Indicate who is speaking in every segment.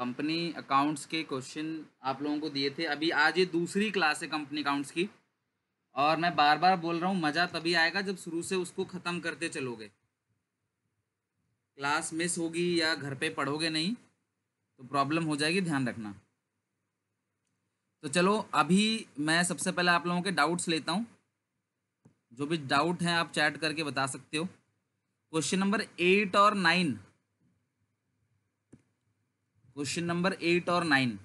Speaker 1: Company accounts के question आप लोगों को दिए थे अभी आज ये दूसरी क्लास है कंपनी अकाउंट्स की और मैं बार बार बोल रहा हूँ मज़ा तभी आएगा जब शुरू से उसको ख़त्म करते चलोगे क्लास मिस होगी या घर पे पढ़ोगे नहीं तो प्रॉब्लम हो जाएगी ध्यान रखना तो चलो अभी मैं सबसे पहले आप लोगों के डाउट्स लेता हूँ जो भी डाउट हैं आप चैट करके बता सकते हो क्वेश्चन नंबर एट और नाइन क्वेश्चन नंबर एट और नाइन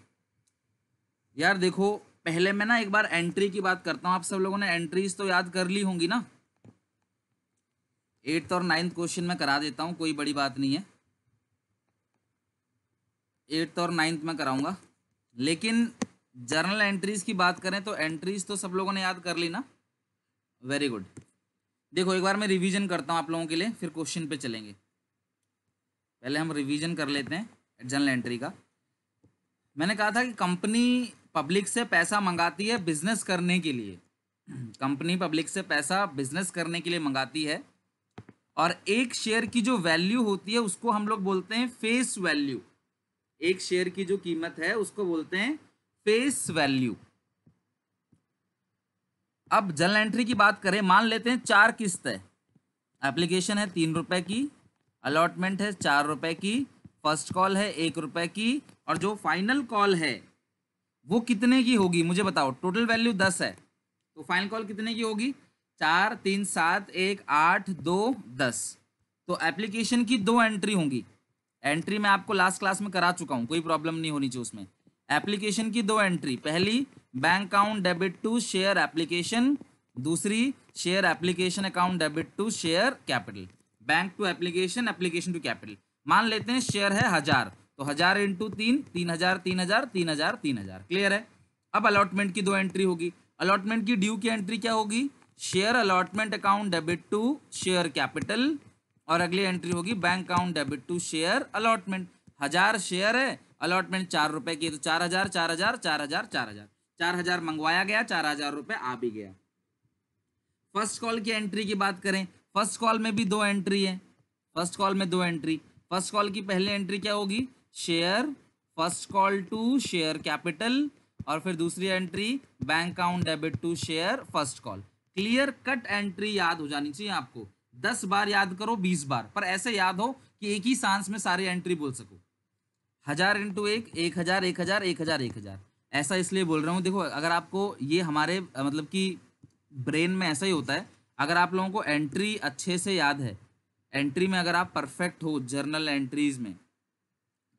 Speaker 1: यार देखो पहले मैं ना एक बार एंट्री की बात करता हूँ आप सब लोगों ने एंट्रीज तो याद कर ली होंगी ना एट्थ और नाइन्थ क्वेश्चन में करा देता हूँ कोई बड़ी बात नहीं है एट्थ और नाइन्थ में कराऊंगा लेकिन जर्नल एंट्रीज की बात करें तो एंट्रीज तो सब लोगों ने याद कर ली ना वेरी गुड देखो एक बार मैं रिवीजन करता हूँ आप लोगों के लिए फिर क्वेश्चन पे चलेंगे पहले हम रिवीजन कर लेते हैं जनरल एंट्री का मैंने कहा था कि कंपनी पब्लिक से पैसा मंगाती है बिजनेस करने के लिए कंपनी पब्लिक से पैसा बिजनेस करने के लिए मंगाती है और एक शेयर की जो वैल्यू होती है उसको हम लोग बोलते हैं फेस वैल्यू एक शेयर की जो कीमत है उसको बोलते हैं फेस वैल्यू अब जनरल एंट्री की बात करें मान लेते हैं चार किस्त है एप्लीकेशन है तीन रुपए की अलॉटमेंट है चार रुपए की फर्स्ट कॉल है एक रुपए की और जो फाइनल कॉल है वो कितने की होगी मुझे बताओ टोटल वैल्यू दस है तो फाइनल कॉल कितने की होगी चार तीन सात एक आठ दो दस तो एप्लीकेशन की दो एंट्री होंगी एंट्री मैं आपको लास्ट क्लास में करा चुका हूँ कोई प्रॉब्लम नहीं होनी चाहिए उसमें एप्लीकेशन की दो एंट्री पहली bank account debit to share application दूसरी share application account debit to share capital bank to application application to capital मान लेते हैं शेयर है हजार तो हजार इंटू तीन तीन हजार तीन हजार तीन हजार तीन हजार क्लियर है अब अलॉटमेंट की दो एंट्री होगी अलॉटमेंट की ड्यू की एंट्री क्या होगी share allotment account debit to share capital और अगली एंट्री होगी bank account debit to share allotment हजार शेयर है अलॉटमेंट चार रुपए की तो चार हजार चार हजार चार हजार चार हजार चार हजार मंगवाया गया चार हजार रुपए आ भी गया फर्स्ट कॉल की एंट्री की बात करें फर्स्ट कॉल में भी दो एंट्री है फर्स्ट कॉल में दो एंट्री फर्स्ट कॉल की पहली एंट्री क्या होगी share first call to share capital और फिर दूसरी entry bank account debit to share first call clear cut entry याद हो जानी चाहिए आपको दस बार याद करो बीस बार पर ऐसे याद हो कि एक ही सांस में सारी एंट्री बोल सको हजार इंटू एक एक हजार एक हजार एक हजार एक हजार ऐसा इसलिए बोल रहा हूँ देखो अगर आपको ये हमारे मतलब कि ब्रेन में ऐसा ही होता है अगर आप लोगों को एंट्री अच्छे से याद है एंट्री में अगर आप परफेक्ट हो जर्नल एंट्रीज में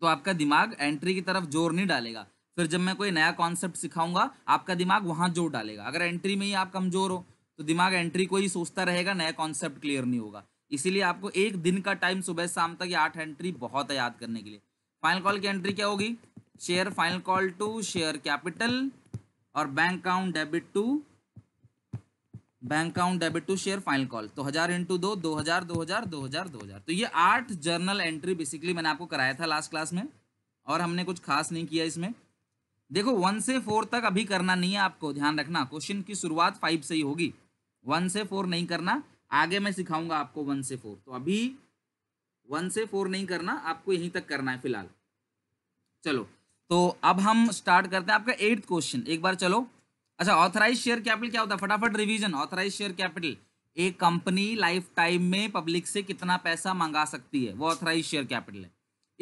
Speaker 1: तो आपका दिमाग एंट्री की तरफ जोर नहीं डालेगा फिर जब मैं कोई नया कॉन्सेप्ट सिखाऊंगा आपका दिमाग वहां जोर डालेगा अगर एंट्री में ही आप कमज़ोर हो तो दिमाग एंट्री को ही सोचता रहेगा नया कॉन्सेप्ट क्लियर नहीं होगा इसीलिए आपको एक दिन का टाइम सुबह शाम तक या आठ एंट्री बहुत है याद करने के लिए फाइनल कॉल की एंट्री क्या होगी share final call to share capital और bank account debit to bank account debit to share final call तो हजार इंटू दो दो हजार दो हजार दो हजार दो हजार तो ये आठ जर्नल एंट्री बेसिकली मैंने आपको कराया था लास्ट क्लास में और हमने कुछ खास नहीं किया इसमें देखो वन से फोर तक अभी करना नहीं है आपको ध्यान रखना क्वेश्चन की शुरुआत फाइव से ही होगी वन से फोर नहीं करना आगे मैं सिखाऊंगा आपको वन से फोर तो अभी वन से फोर नहीं करना आपको यहीं तक करना है फिलहाल चलो तो अब हम स्टार्ट करते हैं आपका एट्थ क्वेश्चन एक बार चलो अच्छा ऑथराइज शेयर कैपिटल क्या होता है फटाफट रिवीजन ऑथराइज शेयर कैपिटल एक कंपनी लाइफ टाइम में पब्लिक से कितना पैसा मंगा सकती है वो ऑथराइज शेयर कैपिटल है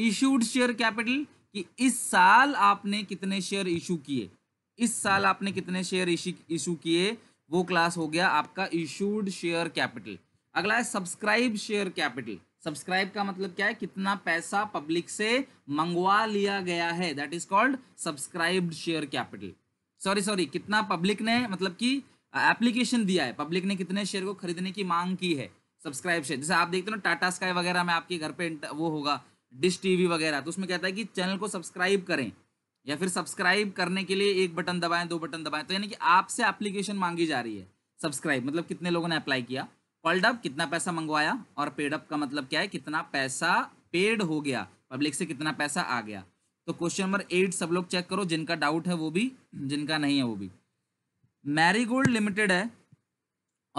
Speaker 1: इशूड शेयर कैपिटल कि इस साल आपने कितने शेयर इशू किए इस साल आपने कितने शेयर इशू किए वो क्लास हो गया आपका इशूड शेयर कैपिटल अगला है सब्सक्राइब शेयर कैपिटल सब्सक्राइब का मतलब क्या है कितना पैसा पब्लिक से मंगवा लिया गया है that is called subscribed share capital sorry sorry कितना पब्लिक ने मतलब कि एप्लीकेशन दिया है पब्लिक ने कितने शेयर को खरीदने की मांग की है सब्सक्राइब शेयर जैसे आप देखते हो ना टाटा स्काई वगैरह में आपके घर पे वो होगा डिश टीवी वगैरह तो उसमें कहता है कि चैनल को सब्सक्राइब करें या फिर सब्सक्राइब करने के लिए एक बटन दबाएं दो बटन दबाएं तो यानी कि आपसे एप्लीकेशन मांगी जा रही है सब्सक्राइब मतलब कितने लोगों ने अप्लाई किया कॉल्ड अप कितना पैसा मंगवाया और पेड अप का मतलब क्या है कितना पैसा पेड हो गया पब्लिक से कितना पैसा आ गया तो क्वेश्चन नंबर एट सब लोग चेक करो जिनका डाउट है वो भी जिनका नहीं है वो भी मैरीगोल्ड लिमिटेड है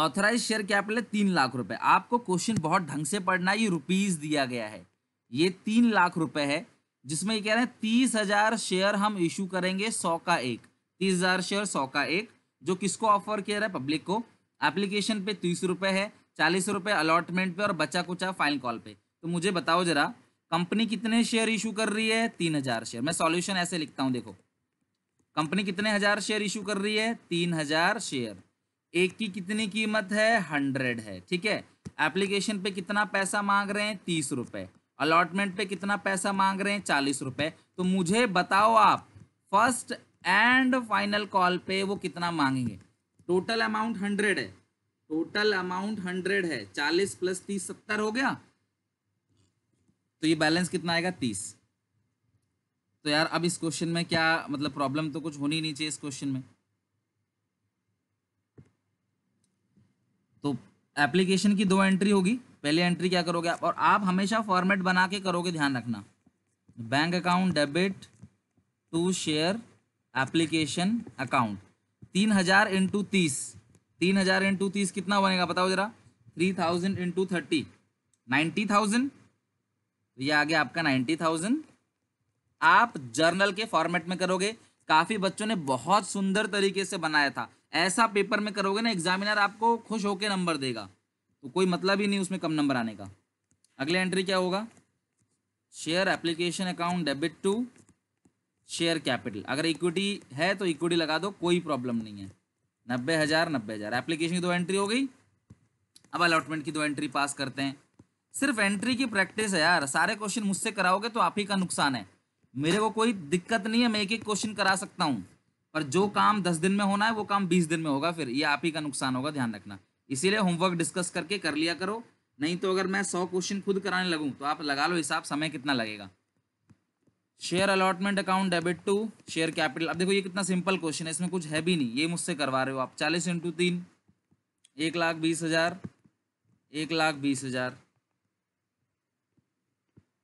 Speaker 1: ऑथराइज शेयर कैपिटल है तीन लाख रुपए आपको क्वेश्चन बहुत ढंग से पढ़ना है ये रुपीज दिया गया है ये तीन लाख रुपए है जिसमें ये कह रहे हैं तीस हजार शेयर हम इशू करेंगे सौ का एक तीस हजार शेयर सौ का एक जो किसको ऑफर किया रहा है पब्लिक को एप्लीकेशन पे तीस रुपये है चालीस रुपए अलॉटमेंट पे और बचा कुचा फाइन कॉल पे तो मुझे बताओ जरा कंपनी कितने शेयर इशू कर रही है तीन हजार शेयर मैं सॉल्यूशन ऐसे लिखता हूं देखो कंपनी कितने हजार शेयर इशू कर रही है तीन हजार शेयर एक की कितनी कीमत है हंड्रेड है ठीक है एप्लीकेशन पे कितना पैसा मांग रहे हैं तीस रुपए अलॉटमेंट पे कितना पैसा मांग रहे हैं चालीस रुपए तो मुझे बताओ आप फर्स्ट एंड फाइनल कॉल पे वो कितना मांगेंगे टोटल अमाउंट हंड्रेड है टोटल अमाउंट हंड्रेड है चालीस प्लस तीस सत्तर हो गया तो ये बैलेंस कितना आएगा तीस तो यार अब इस क्वेश्चन में क्या मतलब प्रॉब्लम तो कुछ होनी नहीं चाहिए इस क्वेश्चन में तो एप्लीकेशन की दो एंट्री होगी पहली एंट्री क्या करोगे आप और आप हमेशा फॉर्मेट बना के करोगे ध्यान रखना bank account debit to share application account तीन हजार इंटू तीस तीन हजार इंटू तीस कितना बनेगा बताओ जरा three thousand into thirty ninety thousand तो ये आ गया आपका नाइन्टी थाउजेंड आप जर्नल के फॉर्मेट में करोगे काफ़ी बच्चों ने बहुत सुंदर तरीके से बनाया था ऐसा पेपर में करोगे ना एग्जामिनर आपको खुश होकर नंबर देगा तो कोई मतलब ही नहीं उसमें कम नंबर आने का अगले एंट्री क्या होगा share application account debit to share capital अगर इक्विटी है तो इक्विटी लगा दो कोई प्रॉब्लम नहीं है नब्बे हज़ार नब्बे हज़ार एप्लीकेशन की दो एंट्री हो गई अब अलॉटमेंट की दो एंट्री पास करते हैं सिर्फ एंट्री की प्रैक्टिस है यार सारे क्वेश्चन मुझसे कराओगे तो आप ही का नुकसान है मेरे को कोई दिक्कत नहीं है मैं एक एक क्वेश्चन करा सकता हूँ पर जो काम दस दिन में होना है वो काम बीस दिन में होगा फिर ये आप ही का नुकसान होगा ध्यान रखना इसीलिए होमवर्क डिस्कस करके कर लिया करो नहीं तो अगर मैं सौ क्वेश्चन खुद कराने लगूँ तो आप लगा लो हिसाब समय कितना लगेगा share allotment account debit to share capital अब देखो ये कितना सिंपल क्वेश्चन है इसमें कुछ है भी नहीं ये मुझसे करवा रहे हो आप चालीस इंटू तीन एक लाख बीस हज़ार एक लाख बीस हज़ार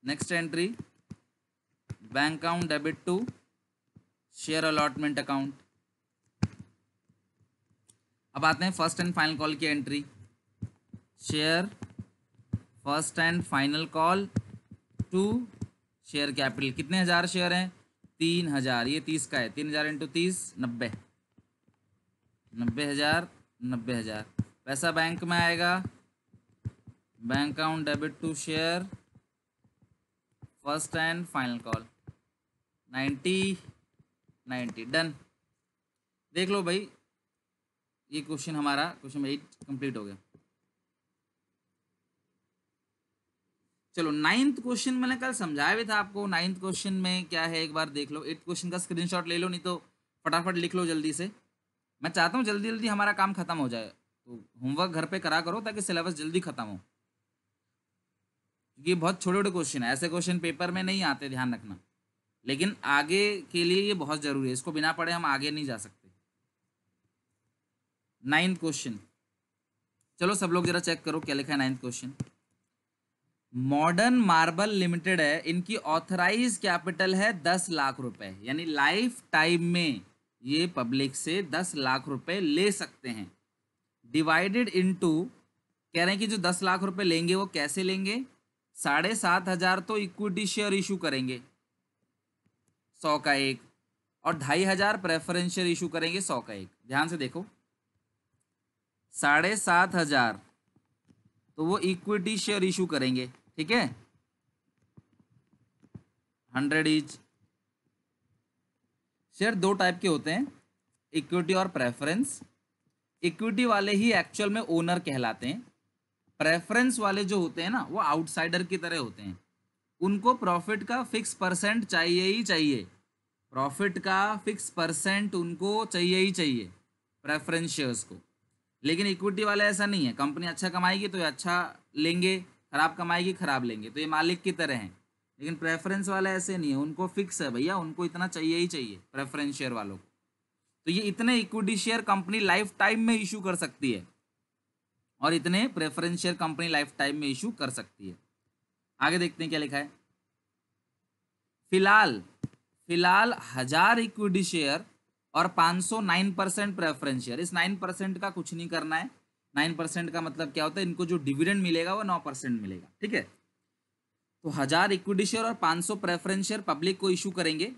Speaker 1: next entry bank account debit to share allotment account अब आते हैं फर्स्ट एंड फाइनल कॉल की entry share first and final call to share capital कितने हज़ार शेयर हैं तीन हज़ार ये तीस का है तीन हज़ार इंटू तीस नब्बे नब्बे हज़ार नब्बे हज़ार पैसा बैंक में आएगा bank account debit to share first and final call ninety ninety done देख लो भाई ये क्वेश्चन हमारा क्वेश्चन एट कंप्लीट हो गया चलो नाइन्थ क्वेश्चन मैंने कल समझाया भी था आपको नाइन्थ क्वेश्चन में क्या है एक बार देख लो एट क्वेश्चन का स्क्रीनशॉट ले लो नहीं तो फटाफट लिख लो जल्दी से मैं चाहता हूँ जल्दी जल्दी हमारा काम खत्म हो जाए तो होमवर्क घर पे करा करो ताकि सिलेबस जल्दी खत्म हो ये बहुत छोटे छोटे क्वेश्चन है ऐसे क्वेश्चन पेपर में नहीं आते ध्यान रखना लेकिन आगे के लिए ये बहुत ज़रूरी है इसको बिना पढ़े हम आगे नहीं जा सकते नाइन्थ क्वेश्चन चलो सब लोग जरा चेक करो क्या लिखा है ninth question modern marble limited है इनकी ऑथराइज कैपिटल है दस लाख रुपए यानी लाइफ टाइम में ये पब्लिक से दस लाख रुपए ले सकते हैं डिवाइडेड इनटू कह रहे हैं कि जो दस लाख रुपए लेंगे वो कैसे लेंगे साढ़े सात हजार तो इक्विटी शेयर इशू करेंगे सौ का एक और ढाई हजार प्रेफरेंस शेयर इशू करेंगे सौ का एक ध्यान से देखो साढ़े सात हजार तो वो इक्विटी शेयर इशू करेंगे ठीक है हंड्रेड इच शेयर दो टाइप के होते हैं इक्विटी और प्रेफरेंस इक्विटी वाले ही एक्चुअल में ओनर कहलाते हैं प्रेफरेंस वाले जो होते हैं ना वो आउटसाइडर की तरह होते हैं उनको प्रॉफिट का फिक्स परसेंट चाहिए ही चाहिए प्रॉफिट का फिक्स परसेंट उनको चाहिए ही चाहिए प्रेफरेंस शेयर्स को लेकिन इक्विटी वाले ऐसा नहीं है कंपनी अच्छा कमाएगी तो ये अच्छा लेंगे खराब कमाएगी खराब लेंगे तो ये मालिक की तरह हैं लेकिन प्रेफरेंस वाले ऐसे नहीं है उनको फिक्स है भैया उनको इतना चाहिए ही चाहिए प्रेफरेंस शेयर वालों को तो ये इतने equity share company life time में इशू कर सकती है और इतने preference share company life time में इशू कर सकती है आगे देखते हैं क्या लिखा है फिलहाल फिलहाल हजार इक्विटी शेयर और 509 परसेंट प्रेफरेंस शेयर इस 9 परसेंट का कुछ नहीं करना है 9 परसेंट का मतलब क्या होता है इनको जो डिविडेंड मिलेगा वो 9 परसेंट मिलेगा ठीक है तो हजार इक्विटी शेयर और 500 प्रेफरेंस शेयर पब्लिक को इशू करेंगे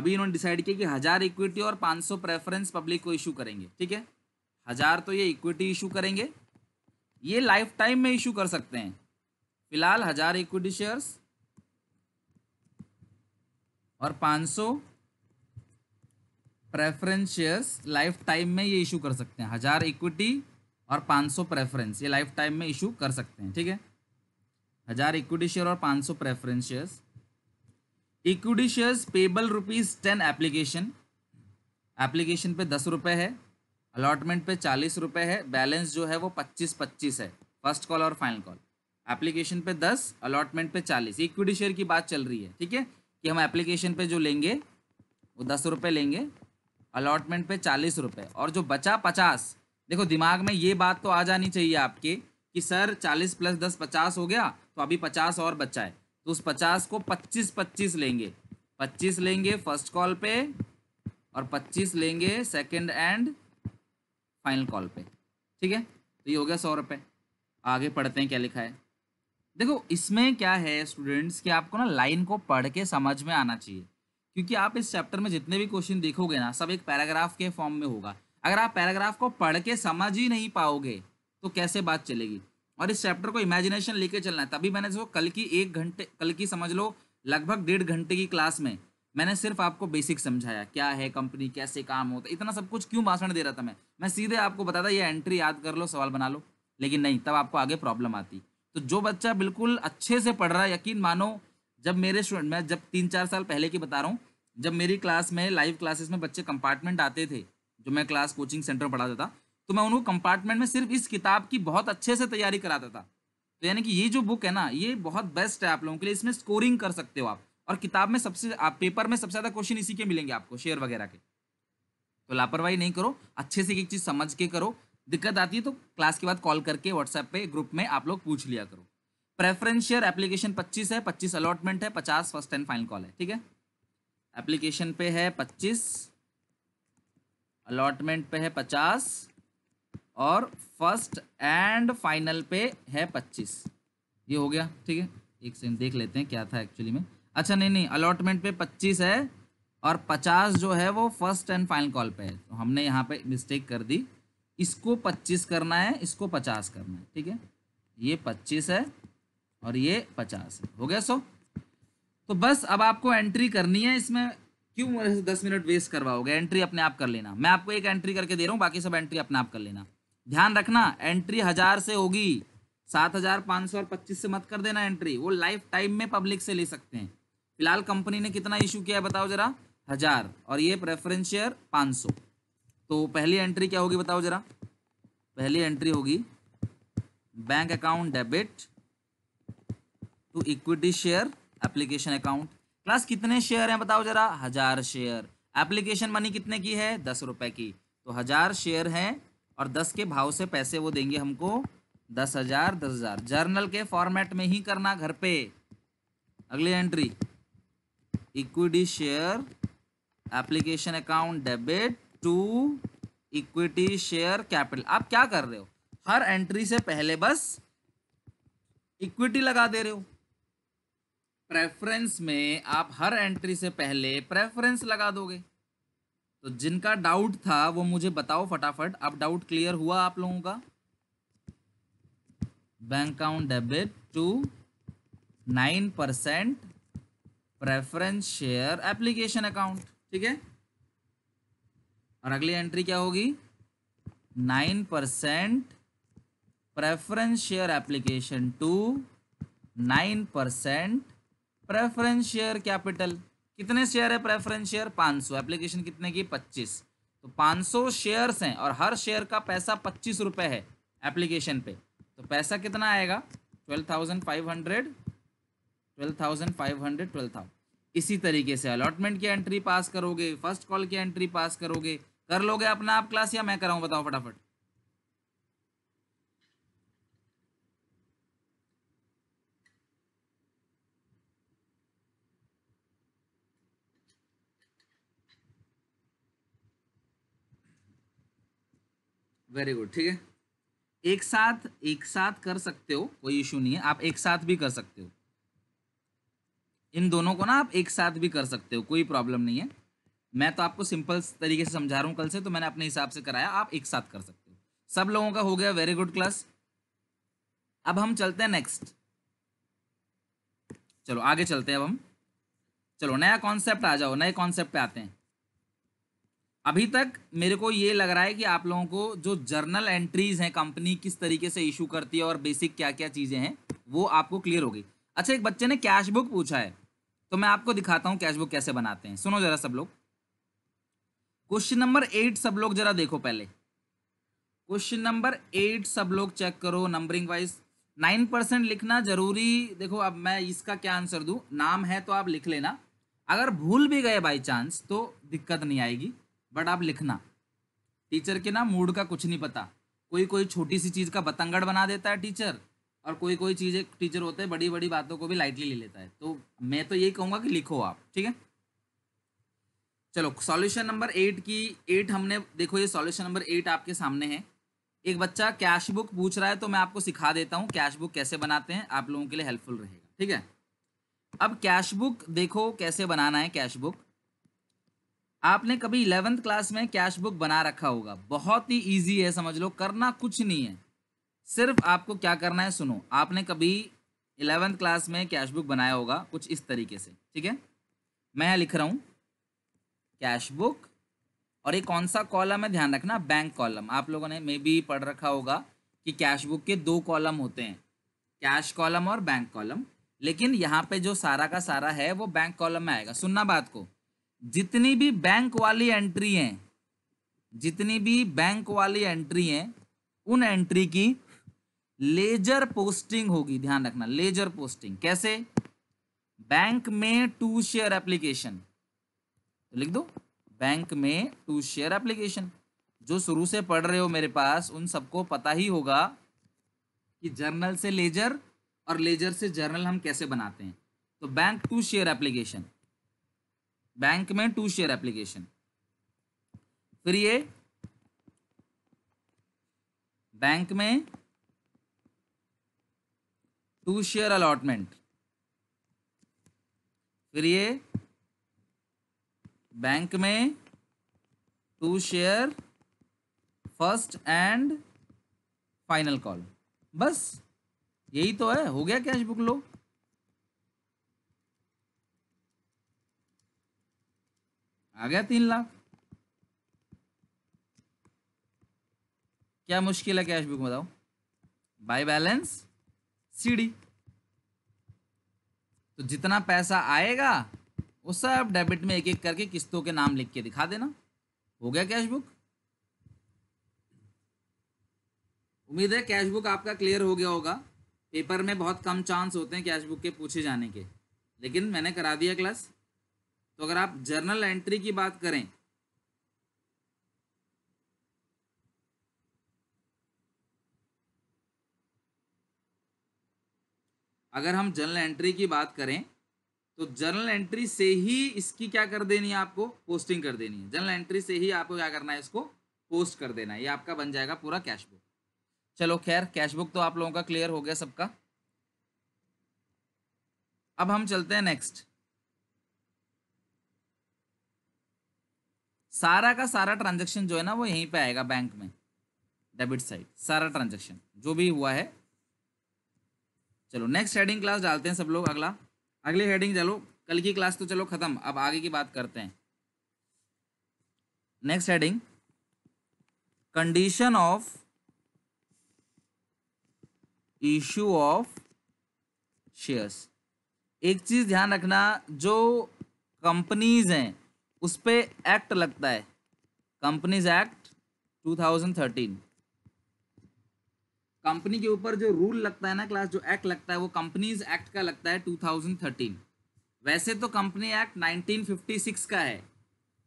Speaker 1: अभी इन्होंने डिसाइड किया कि हजार इक्विटी और 500 प्रेफरेंस पब्लिक को इशू करेंगे ठीक है हजार तो ये इक्विटी इशू करेंगे ये लाइफ टाइम में इशू कर सकते हैं फिलहाल हजार इक्विटी शेयर्स और 500 प्रेफरेंस शेयर्स लाइफ टाइम में ये इशू कर सकते हैं हजार इक्विटी और 500 प्रेफरेंस ये लाइफ टाइम में इशू कर सकते हैं ठीक है हजार इक्विटी शेयर और 500 preference shares equity shares payable rupees ten application application पे दस रुपये है अलॉटमेंट पे चालीस रुपये है बैलेंस जो है वो पच्चीस पच्चीस है फर्स्ट कॉल और फाइनल कॉल एप्लीकेशन पे दस अलॉटमेंट पे चालीस इक्विटी शेयर की बात चल रही है ठीक है कि हम एप्लीकेशन पे जो लेंगे वो दस रुपये लेंगे अलॉटमेंट पे चालीस रुपये और जो बचा पचास देखो दिमाग में ये बात तो आ जानी चाहिए आपके कि सर चालीस प्लस दस पचास हो गया तो अभी पचास और बचा है तो उस पचास को पच्चीस पच्चीस लेंगे पच्चीस लेंगे फर्स्ट कॉल पे और पच्चीस लेंगे सेकेंड एंड फाइनल कॉल पे ठीक है तो ये हो गया सौ रुपये आगे पढ़ते हैं क्या लिखा है देखो इसमें क्या है स्टूडेंट्स कि आपको ना लाइन को पढ़ के समझ में आना चाहिए क्योंकि आप इस चैप्टर में जितने भी क्वेश्चन देखोगे ना सब एक पैराग्राफ के फॉर्म में होगा अगर आप पैराग्राफ को पढ़ के समझ ही नहीं पाओगे तो कैसे बात चलेगी और इस चैप्टर को इमेजिनेशन लेके चलना है तभी मैंने इसको कल की एक घंटे कल की समझ लो लगभग डेढ़ घंटे की क्लास में मैंने सिर्फ आपको बेसिक समझाया क्या है कंपनी कैसे काम होता है इतना सब कुछ क्यों भाषण दे रहा था मैं मैं सीधे आपको बताता ये एंट्री याद कर लो सवाल बना लो लेकिन नहीं तब आपको आगे प्रॉब्लम आती तो जो बच्चा बिल्कुल अच्छे से पढ़ रहा है यकीन मानो जब मेरे स्टूडेंट मैं जब तीन चार साल पहले की बता रहा हूँ जब मेरी क्लास में लाइव क्लासेस में बच्चे कंपार्टमेंट आते थे जो मैं क्लास कोचिंग सेंटर पढ़ाता था तो मैं उनको कंपार्टमेंट में सिर्फ इस किताब की बहुत अच्छे से तैयारी कराता था तो यानी कि ये जो बुक है ना ये बहुत बेस्ट है आप लोगों के लिए इसमें स्कोरिंग कर सकते हो आप और किताब में सबसे आप पेपर में सबसे ज़्यादा क्वेश्चन इसी के मिलेंगे आपको शेयर वगैरह के तो लापरवाही नहीं करो अच्छे से एक चीज़ समझ के करो दिक्कत आती है तो क्लास के बाद कॉल करके व्हाट्सएप पे ग्रुप में आप लोग पूछ लिया करो प्रेफरेंस शेयर एप्लीकेशन पच्चीस है पच्चीस अलॉटमेंट है पचास फर्स्ट एंड फाइनल कॉल है ठीक है एप्लीकेशन पे है पच्चीस अलॉटमेंट पे है पचास और फर्स्ट एंड फाइनल पे है पच्चीस ये हो गया ठीक है एक सेकंड देख लेते हैं क्या था एक्चुअली में अच्छा नहीं नहीं अलॉटमेंट पे पच्चीस है और पचास जो है वो फर्स्ट एंड फाइनल कॉल पे है तो हमने यहाँ पे मिस्टेक कर दी इसको पच्चीस करना है इसको पचास करना है ठीक है ये पच्चीस है और ये पचास है हो गया सो तो बस अब आपको एंट्री करनी है इसमें क्यों दस मिनट वेस्ट करवाओगे एंट्री अपने आप कर लेना मैं आपको एक एंट्री करके दे रहा हूँ बाकी सब एंट्री अपने आप कर लेना ध्यान रखना एंट्री हज़ार से होगी सात हज़ार पाँच सौ और पच्चीस से मत कर देना एंट्री वो लाइफ टाइम में पब्लिक से ले सकते हैं फिलहाल कंपनी ने कितना इशू किया है बताओ जरा हजार और ये प्रेफरेंस शेयर पांच सौ तो पहली एंट्री क्या होगी बताओ जरा पहली एंट्री होगी bank account debit to equity share application account class कितने शेयर हैं बताओ जरा हजार शेयर एप्लीकेशन मनी कितने की है दस रुपए की तो हजार शेयर हैं और दस के भाव से पैसे वो देंगे हमको दस हजार दस हजार जर्नल के फॉर्मेट में ही करना घर पे अगली entry equity share application account debit to equity share capital आप क्या कर रहे हो हर एंट्री से पहले बस इक्विटी लगा दे रहे हो प्रेफरेंस में आप हर एंट्री से पहले प्रेफरेंस लगा दोगे तो जिनका डाउट था वो मुझे बताओ फटाफट अब डाउट क्लियर हुआ आप लोगों का bank account debit to nine percent preference share application account ठीक है और अगली एंट्री क्या होगी nine percent preference share application to nine percent preference share capital कितने शेयर है प्रेफरेंस शेयर पाँच सौ एप्लीकेशन कितने की पच्चीस तो पाँच सौ शेयर्स हैं और हर शेयर का पैसा पच्चीस रुपये है एप्लीकेशन पे तो पैसा कितना आएगा twelve thousand five hundred twelve thousand five hundred twelve thousand इसी तरीके से अलॉटमेंट की एंट्री पास करोगे फर्स्ट कॉल की एंट्री पास करोगे कर लोगे अपना आप क्लास या मैं कराऊं बताओ फटाफट वेरी गुड ठीक है एक साथ एक साथ कर सकते हो कोई इशू नहीं है आप एक साथ भी कर सकते हो इन दोनों को ना आप एक साथ भी कर सकते हो कोई प्रॉब्लम नहीं है मैं तो आपको सिंपल तरीके से समझा रहा हूँ कल से तो मैंने अपने हिसाब से कराया आप एक साथ कर सकते हो सब लोगों का हो गया वेरी गुड क्लास अब हम चलते हैं नेक्स्ट चलो आगे चलते हैं अब हम चलो नया कॉन्सेप्ट आ जाओ नए कॉन्सेप्ट पे आते हैं अभी तक मेरे को ये लग रहा है कि आप लोगों को जो जर्नल एंट्रीज हैं कंपनी किस तरीके से इशू करती है और बेसिक क्या क्या चीज़ें हैं वो आपको क्लियर हो गई अच्छा एक बच्चे ने कैश बुक पूछा है तो मैं आपको दिखाता हूँ कैश बुक कैसे बनाते हैं सुनो जरा सब लोग क्वेश्चन नंबर एट सब लोग जरा देखो पहले क्वेश्चन नंबर एट सब लोग चेक करो नंबरिंग वाइज नाइन परसेंट लिखना जरूरी देखो अब मैं इसका क्या आंसर दू नाम है तो आप लिख लेना अगर भूल भी गए बाई चांस तो दिक्कत नहीं आएगी बट आप लिखना टीचर के ना मूड का कुछ नहीं पता कोई कोई छोटी सी चीज़ का बतंगड़ बना देता है टीचर और कोई कोई चीज़ एक टीचर होते है बड़ी बड़ी बातों को भी लाइटली ले लेता है तो मैं तो यही कहूँगा कि लिखो आप ठीक है चलो सॉल्यूशन नंबर एट की एट हमने देखो ये सॉल्यूशन नंबर एट आपके सामने है एक बच्चा कैश बुक पूछ रहा है तो मैं आपको सिखा देता हूँ कैश बुक कैसे बनाते हैं आप लोगों के लिए हेल्पफुल रहेगा ठीक है अब कैश बुक देखो कैसे बनाना है कैश बुक आपने कभी इलेवेंथ क्लास में कैश बुक बना रखा होगा बहुत ही ईजी है समझ लो करना कुछ नहीं है सिर्फ आपको क्या करना है सुनो आपने कभी इलेवेंथ क्लास में कैश बुक बनाया होगा कुछ इस तरीके से ठीक है मैं यहाँ लिख रहा हूँ कैश बुक और ये कौन सा कॉलम है ध्यान रखना बैंक कॉलम आप लोगों ने मे बी पढ़ रखा होगा कि कैश बुक के दो कॉलम होते हैं कैश कॉलम और बैंक कॉलम लेकिन यहाँ पे जो सारा का सारा है वो बैंक कॉलम में आएगा सुनना बात को जितनी भी बैंक वाली एंट्री हैं जितनी भी बैंक वाली एंट्री हैं उन एंट्री की लेजर पोस्टिंग होगी ध्यान रखना लेजर पोस्टिंग कैसे बैंक में टू शेयर एप्लीकेशन तो लिख दो बैंक में टू शेयर एप्लीकेशन जो शुरू से पढ़ रहे हो मेरे पास उन सबको पता ही होगा कि जर्नल से लेजर और लेजर से जर्नल हम कैसे बनाते हैं तो bank to share application bank में टू शेयर एप्लीकेशन फिर ये बैंक में टू शेयर अलॉटमेंट फिर ये बैंक में to share first and final call बस यही तो है हो गया कैश बुक लो आ गया तीन लाख क्या मुश्किल है कैश बुक बताओ बाय बैलेंस सीडी तो जितना पैसा आएगा वो सब डेबिट में एक एक करके किस्तों के नाम लिख के दिखा देना हो गया कैश बुक उम्मीद है कैश बुक आपका क्लियर हो गया होगा पेपर में बहुत कम चांस होते हैं कैश बुक के पूछे जाने के लेकिन मैंने करा दिया क्लास तो अगर आप जर्नल एंट्री की बात करें अगर हम जर्नल एंट्री की बात करें तो जर्नल एंट्री से ही इसकी क्या कर देनी है आपको पोस्टिंग कर देनी है जर्नल एंट्री से ही आपको क्या करना है इसको पोस्ट कर देना है ये आपका बन जाएगा पूरा कैश बुक चलो खैर कैश बुक तो आप लोगों का क्लियर हो गया सबका अब हम चलते हैं नेक्स्ट सारा का सारा ट्रांजेक्शन जो है ना वो यहीं पे आएगा बैंक में डेबिट साइड सारा ट्रांजेक्शन जो भी हुआ है चलो नेक्स्ट हेडिंग क्लास डालते हैं सब लोग अगला अगली हेडिंग चलो कल की क्लास तो चलो ख़त्म अब आगे की बात करते हैं next heading condition of issue of shares एक चीज़ ध्यान रखना जो कंपनीज हैं उस पर एक्ट लगता है कंपनीज एक्ट 2013 कंपनी के ऊपर जो रूल लगता है ना क्लास जो एक्ट लगता है वो कंपनीज एक्ट का लगता है 2013 वैसे तो कंपनी एक्ट 1956 का है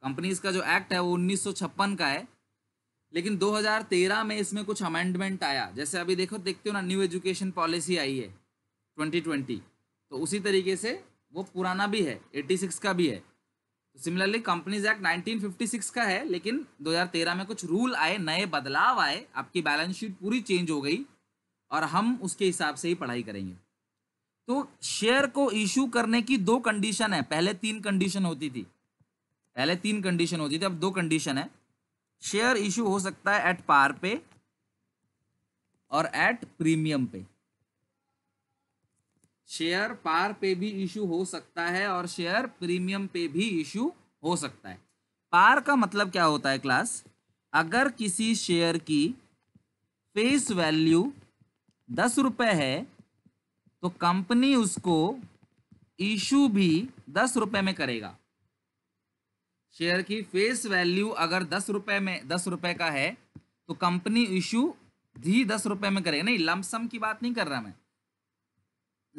Speaker 1: कंपनीज का जो एक्ट है वो उन्नीस का है लेकिन 2013 में इसमें कुछ अमेंडमेंट आया जैसे अभी देखो देखते हो ना न्यू एजुकेशन पॉलिसी आई है 2020 तो उसी तरीके से वो पुराना भी है 86 का भी है सिमिलरली कंपनीज एक्ट 1956 का है लेकिन 2013 में कुछ रूल आए नए बदलाव आए आपकी बैलेंस शीट पूरी चेंज हो गई और हम उसके हिसाब से ही पढ़ाई करेंगे तो शेयर को इशू करने की दो कंडीशन है पहले तीन कंडीशन होती थी पहले तीन कंडीशन होती थी अब दो कंडीशन है शेयर इशू हो सकता है एट पार पे और एट प्रीमियम पे शेयर पार पे भी इशू हो सकता है और शेयर प्रीमियम पे भी इशू हो सकता है पार का मतलब क्या होता है क्लास अगर किसी शेयर की फेस वैल्यू दस रुपये है तो कंपनी उसको इशू भी दस रुपये में करेगा शेयर की फेस वैल्यू अगर दस रुपये में दस रुपये का है तो कंपनी इशू भी दस रुपये में करेगा नहीं लमसम की बात नहीं कर रहा मैं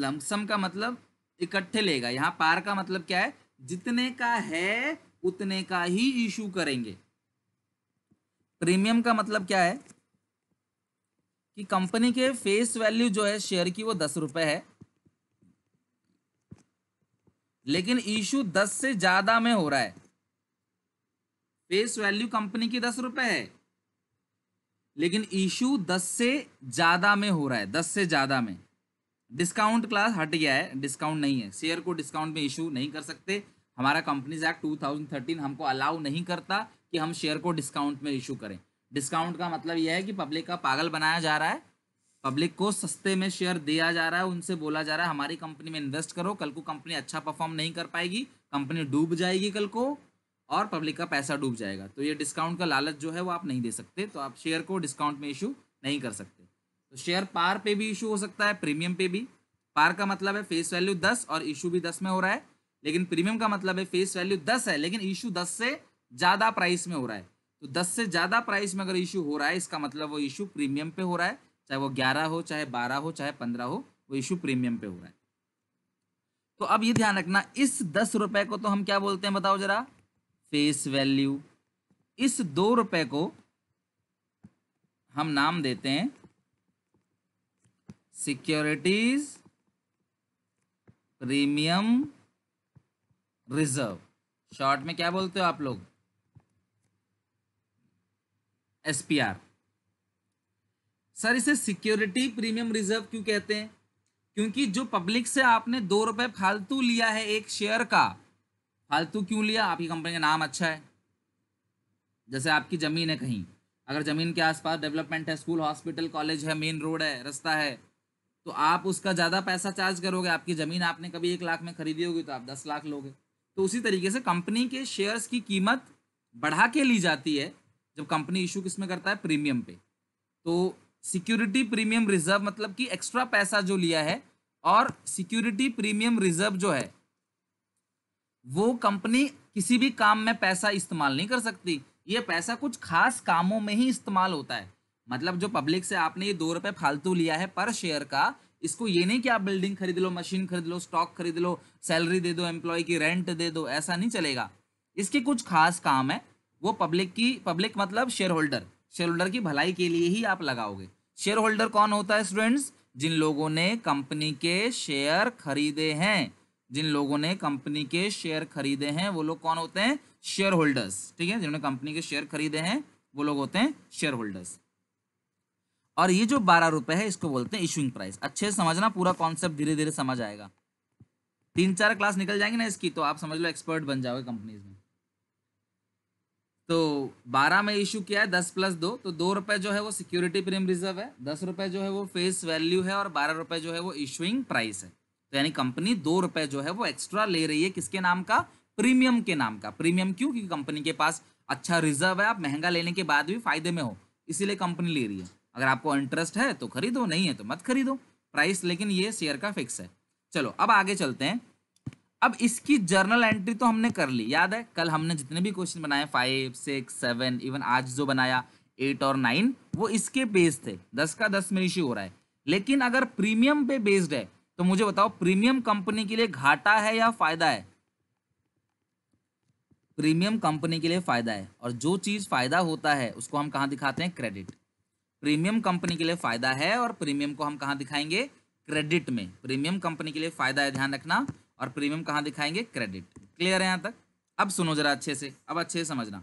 Speaker 1: लमसम का मतलब इकट्ठे लेगा यहाँ पार का मतलब क्या है जितने का है उतने का ही इशू करेंगे प्रीमियम का मतलब क्या है कि कंपनी के फेस वैल्यू जो है शेयर की वो दस रुपए है लेकिन इशू दस से ज्यादा में हो रहा है फेस वैल्यू कंपनी की दस रुपए है लेकिन इशू दस से ज्यादा में हो रहा है दस से ज्यादा में डिस्काउंट क्लास हट गया है डिस्काउंट नहीं है शेयर को डिस्काउंट में इशू नहीं कर सकते हमारा कंपनीज एक्ट 2013 हमको अलाउ नहीं करता कि हम शेयर को डिस्काउंट में इशू करें डिस्काउंट का मतलब यह है कि पब्लिक का पागल बनाया जा रहा है पब्लिक को सस्ते में शेयर दिया जा रहा है उनसे बोला जा रहा है हमारी कंपनी में इन्वेस्ट करो कल को कंपनी अच्छा परफॉर्म नहीं कर पाएगी कंपनी डूब जाएगी कल को और पब्लिक का पैसा डूब जाएगा तो ये डिस्काउंट का लालच जो है वो आप नहीं दे सकते तो आप शेयर को डिस्काउंट में इशू नहीं कर सकते तो शेयर पार पे भी इशू हो सकता है प्रीमियम पे भी पार का मतलब है फेस वैल्यू दस और इशू भी दस में हो रहा है लेकिन प्रीमियम का मतलब है फेस वैल्यू दस है लेकिन इशू दस से ज़्यादा प्राइस में हो रहा है तो दस से ज़्यादा प्राइस में अगर इशू हो रहा है इसका मतलब वो इशू प्रीमियम पे हो रहा है चाहे वो ग्यारह हो चाहे बारह हो चाहे पंद्रह हो वो इशू प्रीमियम पे हो रहा है तो अब ये ध्यान रखना इस दस रुपए को तो हम क्या बोलते हैं बताओ जरा फेस वैल्यू इस दो रुपए को हम नाम देते हैं सिक्योरिटीज प्रीमियम रिजर्व शॉर्ट में क्या बोलते हो आप लोग एसपीआर सर इसे सिक्योरिटी प्रीमियम रिजर्व क्यों कहते हैं क्योंकि जो पब्लिक से आपने दो रुपए फालतू लिया है एक शेयर का फालतू क्यों लिया आपकी कंपनी का नाम अच्छा है जैसे आपकी ज़मीन है कहीं अगर ज़मीन के आसपास डेवलपमेंट है स्कूल हॉस्पिटल कॉलेज है मेन रोड है रास्ता है तो आप उसका ज़्यादा पैसा चार्ज करोगे आपकी ज़मीन आपने कभी एक लाख में खरीदी होगी तो आप दस लाख लोगे तो उसी तरीके से कंपनी के शेयर्स की कीमत बढ़ा के ली जाती है जब कंपनी इशू किस में करता है प्रीमियम पे तो सिक्योरिटी प्रीमियम रिजर्व मतलब कि एक्स्ट्रा पैसा जो लिया है और सिक्योरिटी प्रीमियम रिजर्व जो है वो कंपनी किसी भी काम में पैसा इस्तेमाल नहीं कर सकती ये पैसा कुछ खास कामों में ही इस्तेमाल होता है मतलब जो पब्लिक से आपने ये दो रुपए फालतू लिया है पर शेयर का इसको ये नहीं कि आप बिल्डिंग खरीद लो मशीन खरीद लो स्टॉक खरीद लो सैलरी दे दो एम्प्लॉय की रेंट दे दो ऐसा नहीं चलेगा इसके कुछ खास काम है वो पब्लिक की पब्लिक मतलब शेयर होल्डर शेयर होल्डर की भलाई के लिए ही आप लगाओगे शेयर होल्डर कौन होता है स्टूडेंट्स जिन लोगों ने कंपनी के शेयर खरीदे हैं जिन लोगों ने कंपनी के शेयर खरीदे हैं वो लोग कौन होते हैं शेयर होल्डर्स ठीक है जिन्होंने कंपनी के शेयर खरीदे हैं वो लोग होते हैं शेयर होल्डर्स और ये जो बारह रुपए है इसको बोलते हैं इशूइंग प्राइस अच्छे से समझना पूरा कॉन्सेप्ट धीरे धीरे समझ आएगा तीन चार क्लास निकल जाएंगे ना इसकी तो आप समझ लो एक्सपर्ट बन जाओगे कंपनीज में तो बारह में इशू किया है दस प्लस दो तो दो रुपए जो है वो सिक्योरिटी प्रीम रिजर्व है दस रुपए जो है वो फेस वैल्यू है और बारह रुपए जो है वो इशूइंग प्राइस है तो यानी कंपनी दो रुपए जो है वो एक्स्ट्रा ले रही है किसके नाम का प्रीमियम के नाम का प्रीमियम क्यों क्योंकि कंपनी के पास अच्छा रिजर्व है आप महंगा लेने के बाद भी फायदे में हो इसीलिए कंपनी ले रही है अगर आपको इंटरेस्ट है तो खरीदो नहीं है तो मत खरीदो प्राइस लेकिन ये शेयर का फिक्स है चलो अब आगे चलते हैं अब इसकी जर्नल एंट्री तो हमने कर ली याद है कल हमने जितने भी क्वेश्चन बनाए फाइव सिक्स सेवन इवन आज जो बनाया एट और नाइन वो इसके बेस्ड थे दस का दस में इश्यू हो रहा है लेकिन अगर प्रीमियम पे बेस्ड है तो मुझे बताओ प्रीमियम कंपनी के लिए घाटा है या फायदा है प्रीमियम कंपनी के लिए फायदा है और जो चीज फायदा होता है उसको हम कहा दिखाते हैं क्रेडिट प्रीमियम कंपनी के लिए फायदा है और प्रीमियम को हम कहाँ दिखाएंगे क्रेडिट में प्रीमियम कंपनी के लिए फायदा है ध्यान रखना और प्रीमियम कहाँ दिखाएंगे क्रेडिट क्लियर है यहाँ तक अब सुनो जरा अच्छे से अब अच्छे से समझना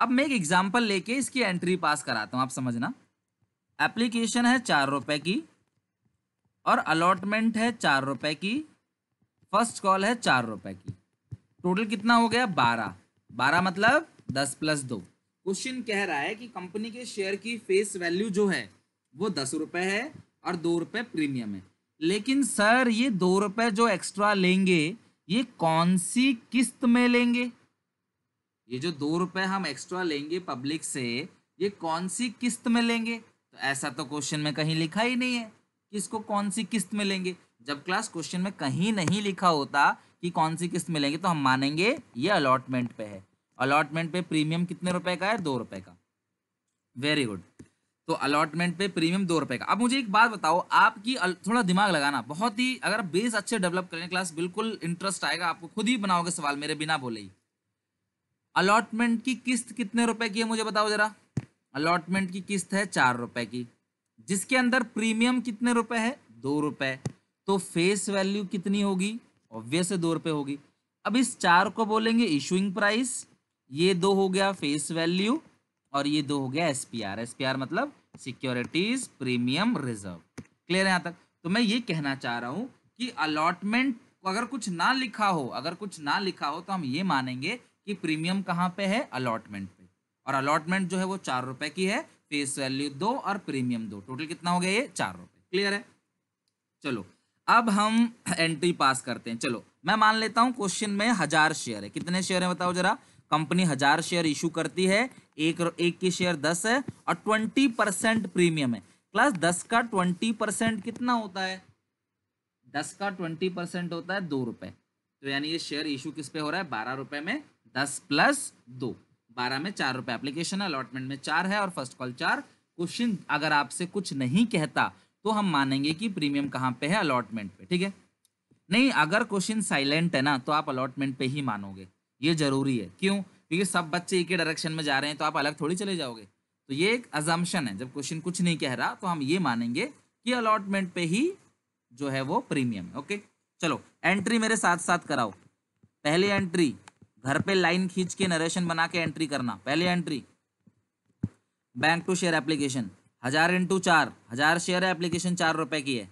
Speaker 1: अब मैं एक एग्जाम्पल लेके इसकी एंट्री पास कराता हूँ आप समझना एप्लीकेशन है चार रुपये की और अलॉटमेंट है चार रुपए की फर्स्ट कॉल है चार रुपए की टोटल कितना हो गया बारह बारह मतलब दस प्लस दो क्वेश्चन कह रहा है कि कंपनी के शेयर की फेस वैल्यू जो है वो दस रुपये है और दो रुपये प्रीमियम है लेकिन सर ये दो रुपए जो एक्स्ट्रा लेंगे ये कौन सी किस्त में लेंगे ये जो दो रुपए हम एक्स्ट्रा लेंगे पब्लिक से ये कौन सी किस्त में लेंगे तो ऐसा तो क्वेश्चन में कहीं लिखा ही नहीं है कि इसको कौन सी किस्त में लेंगे जब क्लास क्वेश्चन में कहीं नहीं लिखा होता कि कौन सी किस्त मिलेंगे तो हम मानेंगे ये अलॉटमेंट पे है अलॉटमेंट पे प्रीमियम कितने रुपए का है दो रुपए का वेरी गुड तो अलॉटमेंट पे प्रीमियम दो रुपए का अब मुझे एक बात बताओ आपकी थोड़ा दिमाग लगाना बहुत ही अगर बेस अच्छे डेवलप करें क्लास बिल्कुल इंटरेस्ट आएगा आपको खुद ही बनाओगे सवाल मेरे बिना बोले ही अलॉटमेंट की किस्त कितने रुपए की है मुझे बताओ जरा अलॉटमेंट की किस्त है चार रुपए की जिसके अंदर प्रीमियम कितने रुपए है दो रुपए तो फेस वैल्यू कितनी होगी ऑब्वियस दो रुपए होगी अब इस चार को बोलेंगे इशूइंग प्राइस ये दो हो गया फेस वैल्यू और ये दो हो गया एसपीआर एसपीआर मतलब सिक्योरिटीज प्रीमियम रिजर्व क्लियर है यहाँ तक तो मैं ये कहना चाह रहा हूँ कि अलॉटमेंट अगर कुछ ना लिखा हो अगर कुछ ना लिखा हो तो हम ये मानेंगे कि प्रीमियम कहाँ पे है अलॉटमेंट पे और अलॉटमेंट जो है वो चार रुपए की है फेस वैल्यू दो और प्रीमियम दो टोटल कितना हो गया ये चार रुपए क्लियर है चलो अब हम एंट्री पास करते हैं चलो मैं मान लेता हूँ क्वेश्चन में हजार शेयर है कितने शेयर है बताओ जरा कंपनी हजार शेयर इशू करती है एक एक की शेयर दस है और ट्वेंटी परसेंट प्रीमियम है क्लास दस का ट्वेंटी परसेंट कितना होता है दस का ट्वेंटी परसेंट होता है दो रुपये तो यानी ये शेयर इशू किस पे हो रहा है बारह रुपए में दस प्लस दो बारह में चार रुपए एप्लीकेशन है अलॉटमेंट में चार है और फर्स्ट कॉल चार क्वेश्चन अगर आपसे कुछ नहीं कहता तो हम मानेंगे कि प्रीमियम कहाँ पे है अलॉटमेंट पे ठीक है नहीं अगर क्वेश्चन साइलेंट है ना तो आप अलॉटमेंट पे ही मानोगे ये ज़रूरी है क्यों क्योंकि सब बच्चे एक ही डायरेक्शन में जा रहे हैं तो आप अलग थोड़ी चले जाओगे तो ये एक अजम्पन है जब क्वेश्चन कुछ नहीं कह रहा तो हम ये मानेंगे कि अलॉटमेंट पे ही जो है वो प्रीमियम है ओके चलो एंट्री मेरे साथ साथ कराओ पहले एंट्री घर पे लाइन खींच के नरेशन बना के एंट्री करना पहले entry bank to share application हजार इंटू चार हजार शेयर एप्लीकेशन चार रुपए की है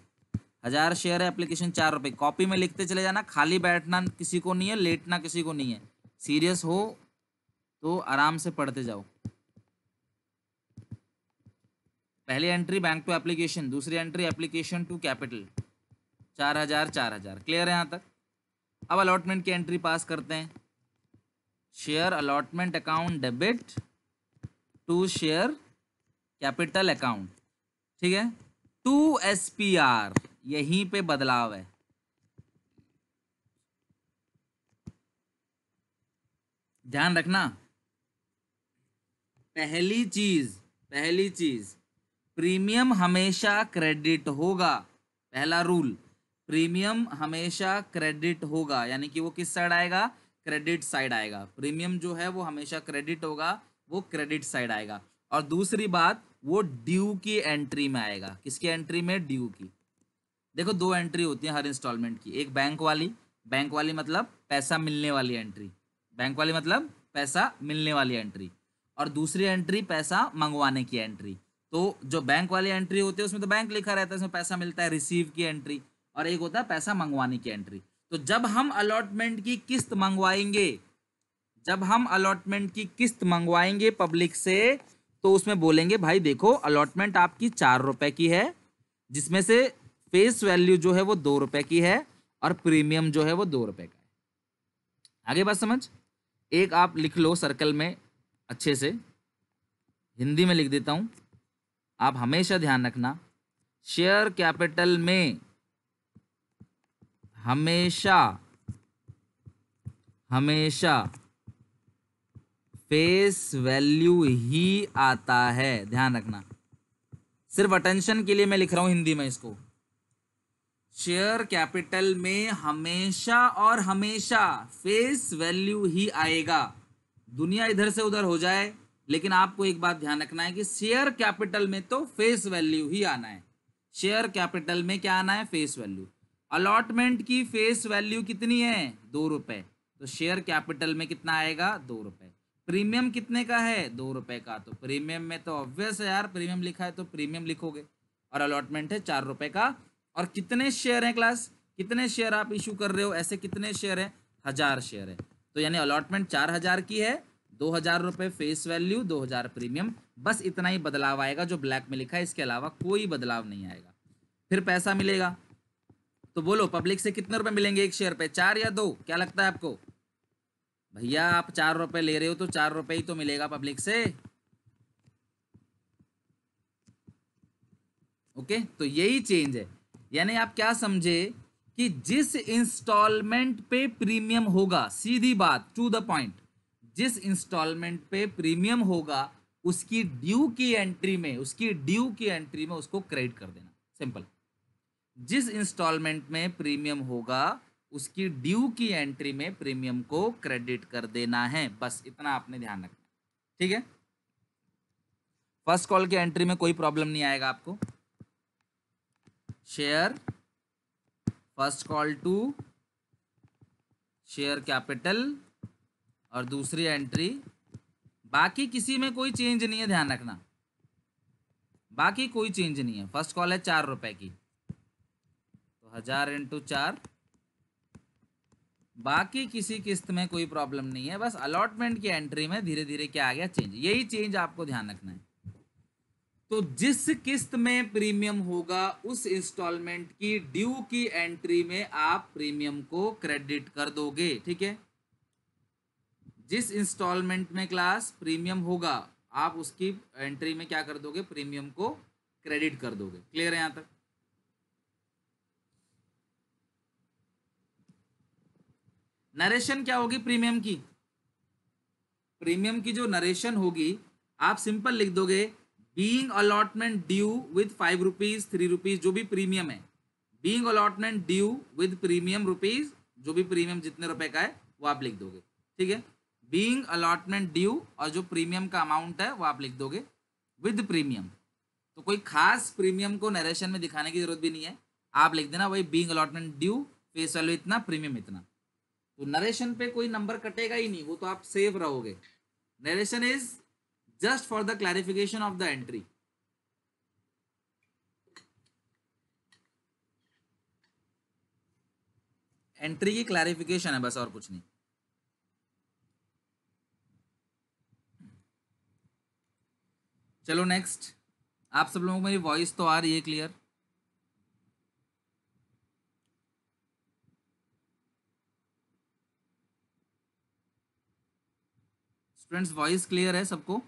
Speaker 1: हजार शेयर है एप्लीकेशन चार रुपये कॉपी में लिखते चले जाना खाली बैठना किसी को नहीं है लेटना किसी को नहीं है सीरियस हो तो आराम से पढ़ते जाओ पहली एंट्री बैंक टू एप्लीकेशन दूसरी एंट्री एप्लीकेशन टू कैपिटल चार हजार चार हजार क्लियर है यहाँ तक अब अलॉटमेंट की एंट्री पास करते हैं share allotment account debit to share capital account ठीक है टू एस पी आर यहीं पे बदलाव है ध्यान रखना पहली चीज पहली चीज प्रीमियम हमेशा क्रेडिट होगा पहला रूल प्रीमियम हमेशा क्रेडिट होगा यानी कि वो किस साइड आएगा क्रेडिट साइड आएगा प्रीमियम जो है वो हमेशा क्रेडिट होगा वो क्रेडिट साइड आएगा और दूसरी बात वो ड्यू की एंट्री में आएगा किसकी एंट्री में ड्यू की देखो दो एंट्री होती है हर इंस्टॉलमेंट की एक बैंक वाली बैंक वाली मतलब पैसा मिलने वाली एंट्री बैंक वाली मतलब पैसा मिलने वाली एंट्री और दूसरी एंट्री पैसा मंगवाने की एंट्री तो जो बैंक वाली एंट्री होती है उसमें तो बैंक लिखा रहता है उसमें पैसा मिलता है रिसीव की एंट्री और एक होता है पैसा मंगवाने की एंट्री तो जब हम अलॉटमेंट की किस्त मंगवाएंगे जब हम अलॉटमेंट की किस्त मंगवाएंगे पब्लिक से तो उसमें बोलेंगे भाई देखो अलॉटमेंट आपकी चार रुपए की है जिसमें से फेस वैल्यू जो है वो दो रुपए की है और प्रीमियम जो है वो दो रुपए का है आगे बात समझ एक आप लिख लो सर्कल में अच्छे से हिंदी में लिख देता हूँ आप हमेशा ध्यान रखना शेयर कैपिटल में हमेशा हमेशा फेस वैल्यू ही आता है ध्यान रखना सिर्फ अटेंशन के लिए मैं लिख रहा हूँ हिंदी में इसको शेयर कैपिटल में हमेशा और हमेशा फेस वैल्यू ही आएगा दुनिया इधर से उधर हो जाए लेकिन आपको एक बात ध्यान रखना है कि शेयर कैपिटल में तो फेस वैल्यू ही आना है शेयर कैपिटल में क्या आना है फेस वैल्यू अलॉटमेंट की फेस वैल्यू कितनी है दो रुपये तो शेयर कैपिटल में कितना आएगा दो रुपये प्रीमियम कितने का है दो रुपए का तो प्रीमियम में तो ऑब्वियस है यार प्रीमियम लिखा है तो प्रीमियम लिखोगे और अलॉटमेंट है चार रुपए का और कितने शेयर हैं क्लास कितने शेयर आप इशू कर रहे हो ऐसे कितने शेयर हैं हजार शेयर है तो यानी अलॉटमेंट चार हजार की है दो हजार रुपये फेस वैल्यू दो हजार प्रीमियम बस इतना ही बदलाव आएगा जो ब्लैक में लिखा है इसके अलावा कोई बदलाव नहीं आएगा फिर पैसा मिलेगा तो बोलो पब्लिक से कितने रुपए मिलेंगे एक शेयर पे चार या दो क्या लगता है आपको भैया आप चार रुपए ले रहे हो तो चार रुपए ही तो मिलेगा पब्लिक से ओके तो यही चेंज है यानी आप क्या समझे कि जिस इंस्टॉलमेंट पे प्रीमियम होगा सीधी बात टू द पॉइंट जिस इंस्टॉलमेंट पे प्रीमियम होगा उसकी ड्यू की एंट्री में उसकी ड्यू की एंट्री में उसको क्रेडिट कर देना सिंपल जिस इंस्टॉलमेंट में प्रीमियम होगा उसकी ड्यू की एंट्री में प्रीमियम को क्रेडिट कर देना है बस इतना आपने ध्यान रखना ठीक है फर्स्ट कॉल की एंट्री में कोई प्रॉब्लम नहीं आएगा आपको share first call to share capital और दूसरी एंट्री बाकी किसी में कोई चेंज नहीं है ध्यान रखना बाकी कोई चेंज नहीं है फर्स्ट कॉल है चार रुपए की तो हजार इंटू चार बाकी किसी किस्त में कोई प्रॉब्लम नहीं है बस अलॉटमेंट की एंट्री में धीरे धीरे क्या आ गया चेंज यही चेंज आपको ध्यान रखना है तो जिस किस्त में प्रीमियम होगा उस इंस्टॉलमेंट की ड्यू की एंट्री में आप प्रीमियम को क्रेडिट कर दोगे ठीक है जिस इंस्टॉलमेंट में क्लास प्रीमियम होगा आप उसकी एंट्री में क्या कर दोगे प्रीमियम को क्रेडिट कर दोगे क्लियर है यहां तक नरेशन क्या होगी प्रीमियम की प्रीमियम की जो नरेशन होगी आप सिंपल लिख दोगे being allotment due with five rupees three rupees जो भी प्रीमियम है being allotment due with premium rupees जो भी प्रीमियम जितने रुपए का है वो आप लिख दोगे ठीक है बींग अलॉटमेंट ड्यू और जो प्रीमियम का अमाउंट है वो आप लिख दोगे विद प्रीमियम तो कोई खास प्रीमियम को नरेशन में दिखाने की जरूरत भी नहीं है आप लिख देना वही being allotment due face value इतना प्रीमियम इतना तो नरेशन पे कोई नंबर कटेगा ही नहीं वो तो आप सेफ रहोगे narration is just for the clarification of the entry. Entry की क्लैरिफिकेशन है बस और कुछ नहीं चलो नेक्स्ट आप सब लोगों को मेरी वॉइस तो आ रही है क्लियर स्टूडेंट्स वॉइस क्लियर है सबको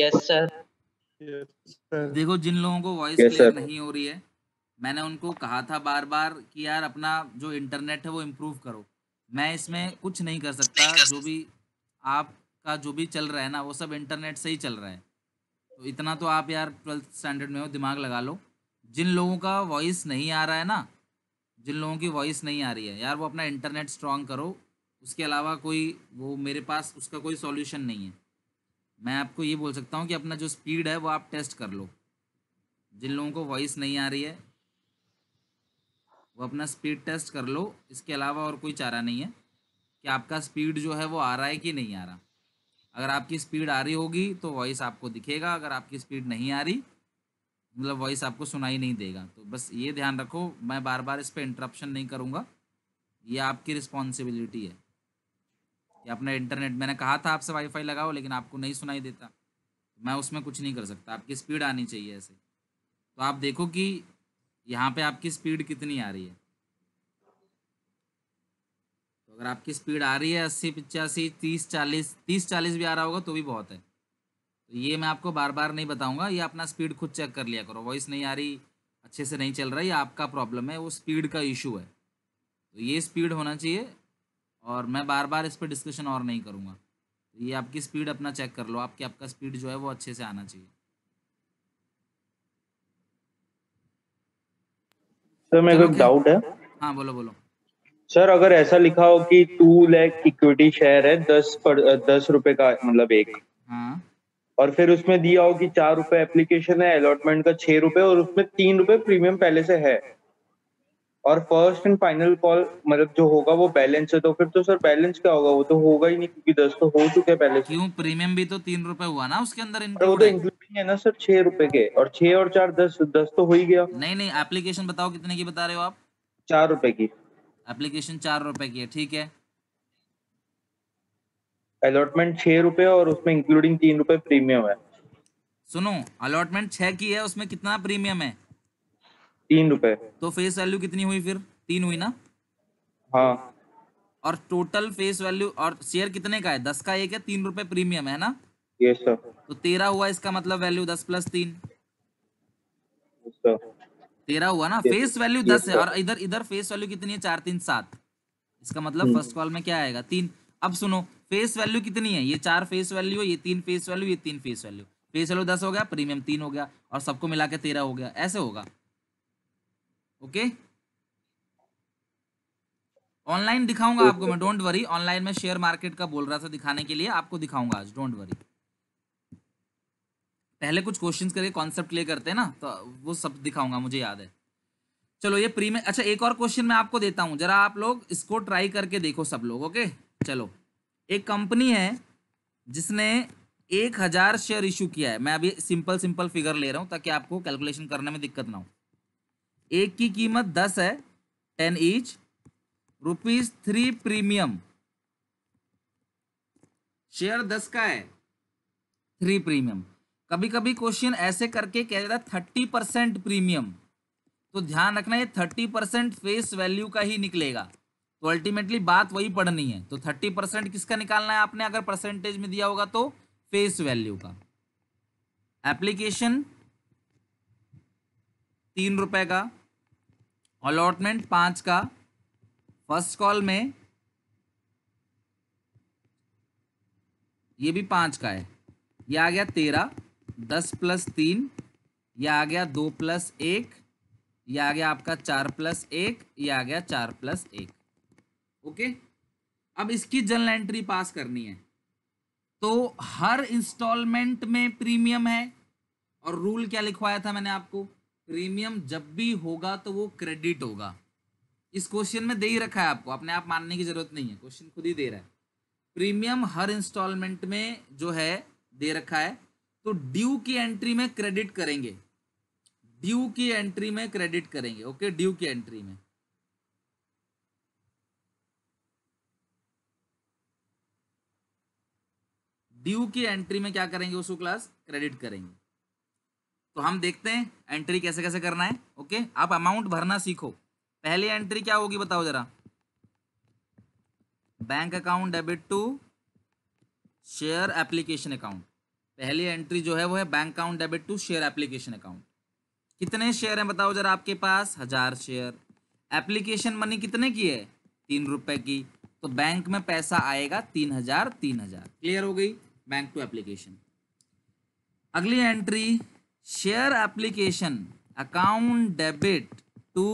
Speaker 1: यस सर देखो जिन लोगों को वॉइस yes, क्लियर नहीं हो रही है मैंने उनको कहा था बार बार कि यार अपना जो इंटरनेट है वो इम्प्रूव करो मैं इसमें कुछ नहीं कर सकता जो भी आपका जो भी चल रहा है ना वो सब इंटरनेट से ही चल रहा है तो इतना तो आप यार ट्वेल्थ स्टैंडर्ड में हो दिमाग लगा लो जिन लोगों का वॉइस नहीं आ रहा है ना जिन लोगों की वॉइस नहीं आ रही है यार वो अपना इंटरनेट स्ट्रॉन्ग करो उसके अलावा कोई वो मेरे पास उसका कोई सॉल्यूशन नहीं है मैं आपको ये बोल सकता हूँ कि अपना जो स्पीड है वो आप टेस्ट कर लो जिन लोगों को वॉइस नहीं आ रही है वो अपना स्पीड टेस्ट कर लो इसके अलावा और कोई चारा नहीं है कि आपका स्पीड जो है वो आ रहा है कि नहीं आ रहा अगर आपकी स्पीड आ रही होगी तो वॉइस आपको दिखेगा अगर आपकी स्पीड नहीं आ रही मतलब वॉइस आपको सुनाई नहीं देगा तो बस ये ध्यान रखो मैं बार बार इस पर इंटरप्शन नहीं करूँगा ये आपकी रिस्पॉन्सिबिलिटी है कि अपना इंटरनेट मैंने कहा था आपसे वाईफाई लगाओ लेकिन आपको नहीं सुनाई देता मैं उसमें कुछ नहीं कर सकता आपकी स्पीड आनी चाहिए ऐसे तो आप देखो कि यहाँ पे आपकी स्पीड कितनी आ रही है तो अगर आपकी स्पीड आ रही है अस्सी पिचासी तीस चालीस तीस चालीस भी आ रहा होगा तो भी बहुत है तो ये मैं आपको बार बार नहीं बताऊँगा ये अपना स्पीड खुद चेक कर लिया करो वॉइस नहीं आ रही अच्छे से नहीं चल रहा ये आपका प्रॉब्लम है वो स्पीड का इशू है तो ये स्पीड होना चाहिए और मैं बार बार इस पर डिस्कशन और नहीं करूँगा ये आपकी स्पीड अपना चेक कर लो आपकी आपका स्पीड जो है वो अच्छे से आना चाहिए सर मेरे को एक डाउट है हाँ बोलो बोलो सर अगर ऐसा लिखा हो कि टू लैख इक्विटी शेयर है दस पर दस रुपए का मतलब एक हाँ और फिर उसमें दिया हो कि चार रुपए एप्लीकेशन है अलॉटमेंट का छह रुपए और उसमें तीन रुपए प्रीमियम पहले से है और फर्स्ट एंड फाइनल कॉल मतलब जो होगा वो बैलेंस है तो फिर तो सर बैलेंस क्या होगा वो तो होगा ही नहीं क्योंकि दस तो हो चुके हैं पहले क्यों प्रीमियम भी तो तीन रुपए हुआ ना उसके अंदर वो तो इंक्लूडिंग है ना सर छह रुपए के और छह और चार दस दस तो हो ही गया नहीं नहीं एप्लीकेशन बताओ कितने की बता रहे हो आप चार रुपए की एप्लीकेशन चार रुपए की है ठीक है अलॉटमेंट छह रुपए और उसमें इंक्लूडिंग तीन रुपए प्रीमियम है सुनो अलॉटमेंट छह की है उसमें कितना प्रीमियम है तीन रुपए तो फेस वैल्यू कितनी हुई फिर तीन हुई ना हाँ और टोटल फेस वैल्यू और शेयर कितने का है दस का एक है तीन रुपए प्रीमियम है ना ये सर तो तेरह हुआ इसका मतलब वैल्यू दस प्लस तीन तेरह हुआ ना फेस वैल्यू दस है और इधर इधर फेस वैल्यू कितनी है चार तीन सात इसका मतलब फर्स्ट हम्म। कॉल में क्या आएगा तीन अब सुनो फेस वैल्यू कितनी है ये चार फेस वैल्यू है ये तीन फेस वैल्यू ये तीन फेस वैल्यू फेस वैल्यू दस हो गया प्रीमियम तीन हो गया और सबको मिला के तेरह हो गया ऐसे होगा ओके ऑनलाइन दिखाऊंगा आपको मैं डोंट वरी ऑनलाइन में शेयर मार्केट का बोल रहा था दिखाने के लिए आपको दिखाऊंगा आज डोंट वरी पहले कुछ क्वेश्चंस करके कॉन्सेप्ट क्लियर करते हैं ना तो वो सब दिखाऊंगा मुझे याद है चलो ये प्री में अच्छा एक और क्वेश्चन मैं आपको देता हूँ जरा आप लोग इसको ट्राई करके देखो सब लोग ओके चलो एक कंपनी है जिसने एक हजार शेयर इशू किया है मैं अभी सिंपल सिंपल फिगर ले रहा हूँ ताकि आपको कैलकुलेशन करने में दिक्कत ना हो एक की कीमत दस है ten each rupees three premium share दस का है थ्री प्रीमियम कभी कभी क्वेश्चन ऐसे करके कह जाता है थर्टी परसेंट प्रीमियम तो ध्यान रखना ये थर्टी परसेंट फेस वैल्यू का ही निकलेगा तो अल्टीमेटली बात वही पढ़नी है तो थर्टी परसेंट किसका निकालना है आपने अगर परसेंटेज में दिया होगा तो फेस वैल्यू का एप्लीकेशन तीन रुपए का अलॉटमेंट पाँच का फर्स्ट कॉल में ये भी पाँच का है ये आ गया तेरह दस प्लस तीन यह आ गया दो प्लस एक यह आ गया आपका चार प्लस एक यह आ गया चार प्लस एक ओके अब इसकी जनरल एंट्री पास करनी है तो हर इंस्टॉलमेंट में प्रीमियम है और रूल क्या लिखवाया था मैंने आपको प्रीमियम जब भी होगा तो वो क्रेडिट होगा इस क्वेश्चन में दे ही रखा है आपको अपने आप मानने की जरूरत नहीं है क्वेश्चन खुद ही दे रहा है प्रीमियम हर इंस्टॉलमेंट में जो है दे रखा है तो ड्यू की एंट्री में क्रेडिट करेंगे ड्यू की एंट्री में क्रेडिट करेंगे ओके ड्यू की एंट्री में ड्यू की एंट्री में क्या करेंगे उसको क्लास क्रेडिट करेंगे तो हम देखते हैं एंट्री कैसे कैसे करना है ओके आप अमाउंट भरना सीखो पहली एंट्री क्या होगी बताओ जरा bank account debit to share application account पहली एंट्री जो है वो है bank account debit to share application account कितने शेयर हैं बताओ जरा आपके पास हजार शेयर एप्लीकेशन मनी कितने की है तीन रुपए की तो बैंक में पैसा आएगा तीन हजार तीन हजार क्लियर हो गई बैंक टू एप्लीकेशन अगली entry share application account debit to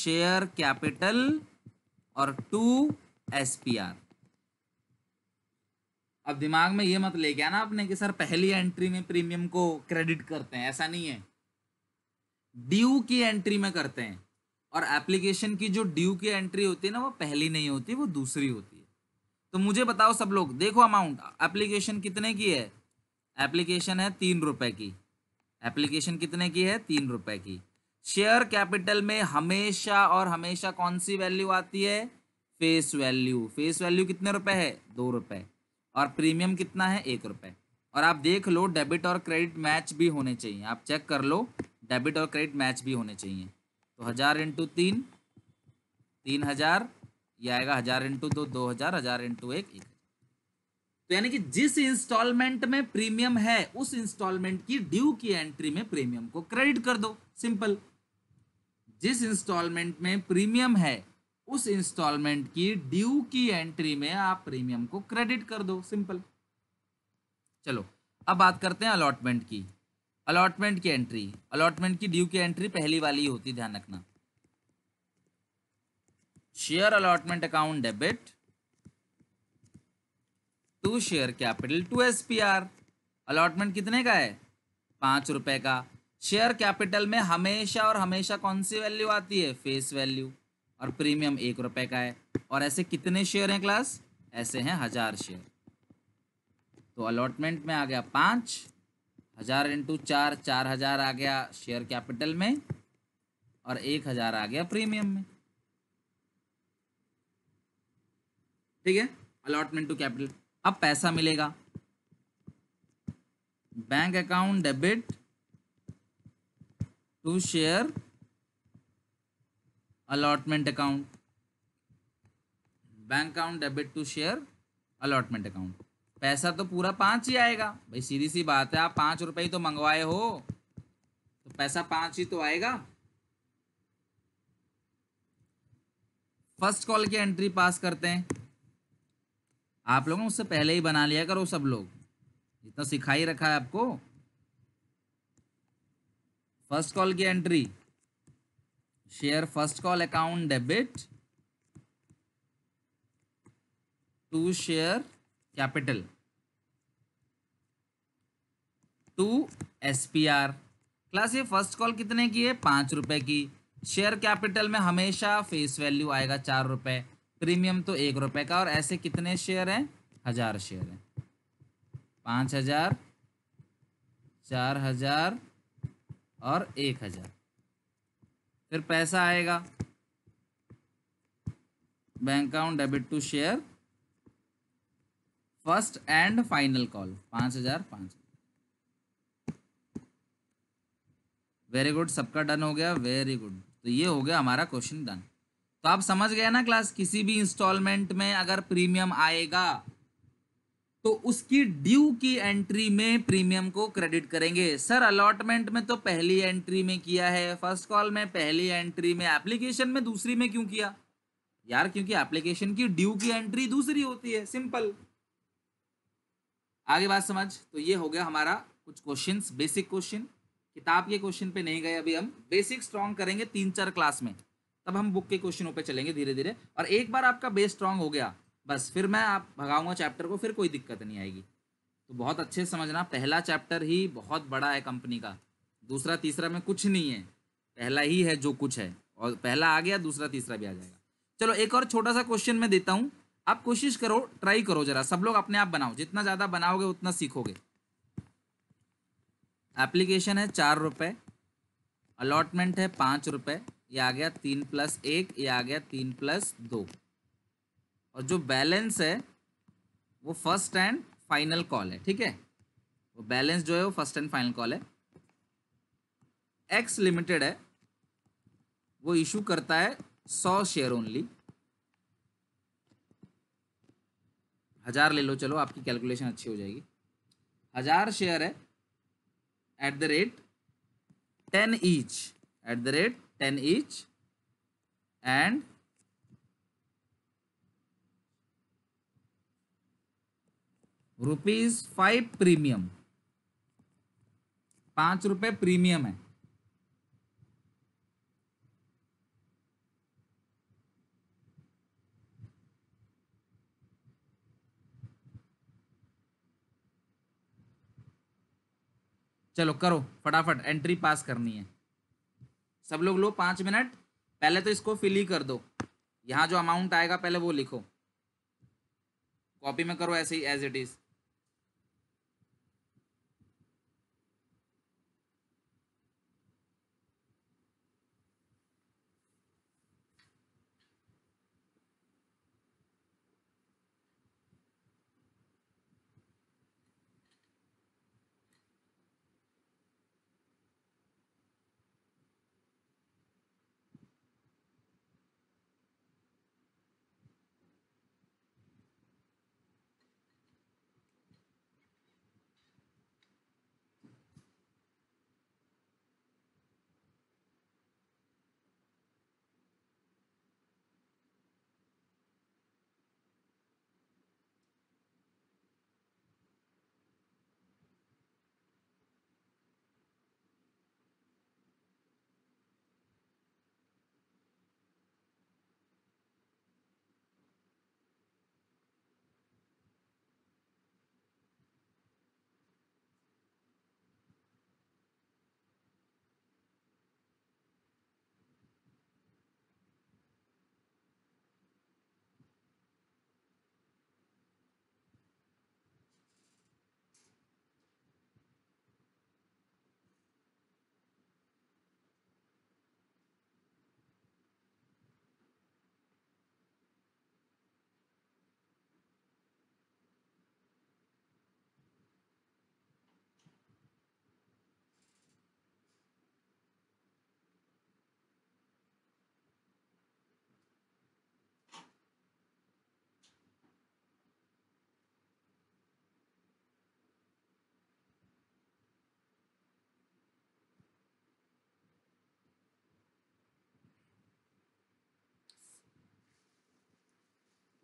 Speaker 1: share capital और टू एसपीआर अब दिमाग में ये मत ले गया ना आपने कि सर पहली एंट्री में प्रीमियम को क्रेडिट करते हैं ऐसा नहीं है ड्यू की एंट्री में करते हैं और एप्लीकेशन की जो ड्यू की एंट्री होती है ना वो पहली नहीं होती वो दूसरी होती है तो मुझे बताओ सब लोग देखो अमाउंट एप्लीकेशन कितने की है एप्लीकेशन है तीन रुपए की एप्लीकेशन कितने की है तीन रुपए की शेयर कैपिटल में हमेशा और हमेशा कौन सी वैल्यू आती है फेस वैल्यू फेस वैल्यू कितने रुपए है दो रुपए और प्रीमियम कितना है एक रुपए और आप देख लो डेबिट और क्रेडिट मैच भी होने चाहिए आप चेक कर लो डेबिट और क्रेडिट मैच भी होने चाहिए तो हज़ार इंटू तीन तीन हज़ार ये आएगा हज़ार इंटू दो दो हज़ार हज़ार इंटू एक एक तो यानी कि जिस इंस्टॉलमेंट में प्रीमियम है उस इंस्टॉलमेंट की ड्यू की एंट्री में प्रीमियम को क्रेडिट कर दो सिंपल जिस इंस्टॉलमेंट में प्रीमियम है उस इंस्टॉलमेंट की ड्यू की एंट्री में आप प्रीमियम को क्रेडिट कर दो सिंपल चलो अब बात करते हैं अलॉटमेंट की अलॉटमेंट की एंट्री अलॉटमेंट की ड्यू की एंट्री पहली वाली होती ध्यान रखना share allotment account debit to share capital to S P R allotment कितने का है पाँच रुपये का शेयर कैपिटल में हमेशा और हमेशा कौन सी वैल्यू आती है फेस वैल्यू और प्रीमियम एक रुपये का है और ऐसे कितने शेयर हैं क्लास ऐसे हैं हज़ार शेयर तो अलॉटमेंट में आ गया पाँच हज़ार इंटू चार चार हज़ार आ गया शेयर कैपिटल में और एक हज़ार आ गया प्रीमियम में ठीक है अलॉटमेंट टू कैपिटल अब पैसा मिलेगा bank account debit to share allotment account bank account debit to share allotment account पैसा तो पूरा पांच ही आएगा भाई सीधी सी बात है आप पांच रुपए ही तो मंगवाए हो तो पैसा पांच ही तो आएगा फर्स्ट कॉल की एंट्री पास करते हैं आप लोगों ने उससे पहले ही बना लिया करो सब लोग इतना सिखा ही रखा है आपको फर्स्ट कॉल की entry share first call account debit to share capital to SPR class ये फर्स्ट कॉल कितने की है पांच रुपए की शेयर कैपिटल में हमेशा फेस वैल्यू आएगा चार रुपए प्रीमियम तो एक रुपए का और ऐसे कितने शेयर हैं हजार शेयर हैं पाँच हजार चार हजार और एक हजार फिर पैसा आएगा bank account debit to share first and final call पाँच हजार पाँच वेरी गुड सबका डन हो गया वेरी गुड तो ये हो गया हमारा क्वेश्चन डन तो आप समझ गए ना क्लास किसी भी इंस्टॉलमेंट में अगर प्रीमियम आएगा तो उसकी ड्यू की एंट्री में प्रीमियम को क्रेडिट करेंगे सर अलॉटमेंट में तो पहली एंट्री में किया है फर्स्ट कॉल में पहली एंट्री में एप्लीकेशन में दूसरी में क्यों किया यार क्योंकि एप्लीकेशन की ड्यू की एंट्री दूसरी होती है सिंपल आगे बात समझ तो ये हो गया हमारा कुछ क्वेश्चन बेसिक क्वेश्चन किताब के क्वेश्चन पे नहीं गए अभी हम बेसिक स्ट्रॉन्ग करेंगे तीन चार क्लास में तब हम बुक के क्वेश्चनों पे चलेंगे धीरे धीरे और एक बार आपका बेस स्ट्रांग हो गया बस फिर मैं आप भगाऊंगा चैप्टर को फिर कोई दिक्कत नहीं आएगी तो बहुत अच्छे से समझना पहला चैप्टर ही बहुत बड़ा है कंपनी का दूसरा तीसरा में कुछ नहीं है पहला ही है जो कुछ है और पहला आ गया दूसरा तीसरा भी आ जाएगा चलो एक और छोटा सा क्वेश्चन मैं देता हूँ आप कोशिश करो ट्राई करो जरा सब लोग अपने आप बनाओ जितना ज़्यादा बनाओगे उतना सीखोगे एप्लीकेशन है चार रुपये अलॉटमेंट है पाँच रुपये ये आ गया तीन प्लस एक ये आ गया तीन प्लस दो और जो बैलेंस है वो फर्स्ट एंड फाइनल कॉल है ठीक है वो बैलेंस जो है वो फर्स्ट एंड फाइनल कॉल है एक्स लिमिटेड है वो इशू करता है सौ शेयर ओनली हजार ले लो चलो आपकी कैलकुलेशन अच्छी हो जाएगी हजार शेयर है at the rate ten each at the rate 10 each and rupees five premium पांच रुपए प्रीमियम है चलो करो फटाफट एंट्री पास करनी है सब लोग लो पाँच मिनट पहले तो इसको फिल ही कर दो यहाँ जो अमाउंट आएगा पहले वो लिखो कॉपी में करो ऐसे ही एज इट इज़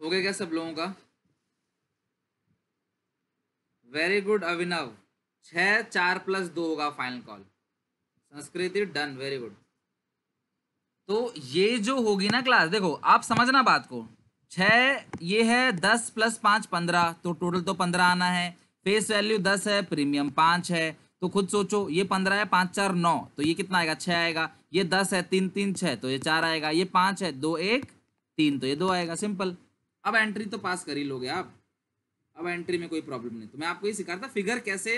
Speaker 1: हो गया क्या सब लोगों का वेरी गुड अभिनव छ चार प्लस दो होगा final call Sanskriti done very good तो ये जो होगी ना क्लास देखो आप समझना बात को छ ये है दस प्लस पाँच पंद्रह तो टोटल तो पंद्रह आना है फेस वैल्यू दस है प्रीमियम पाँच है तो खुद सोचो ये पंद्रह है पाँच चार नौ तो ये कितना आएगा छः आएगा ये दस है तीन तीन छः तो ये चार आएगा ये पाँच है दो एक तीन तो ये दो आएगा सिंपल अब एंट्री तो पास कर ही लोगे आप अब एंट्री में कोई प्रॉब्लम नहीं तो मैं आपको ये सिखा था फिगर कैसे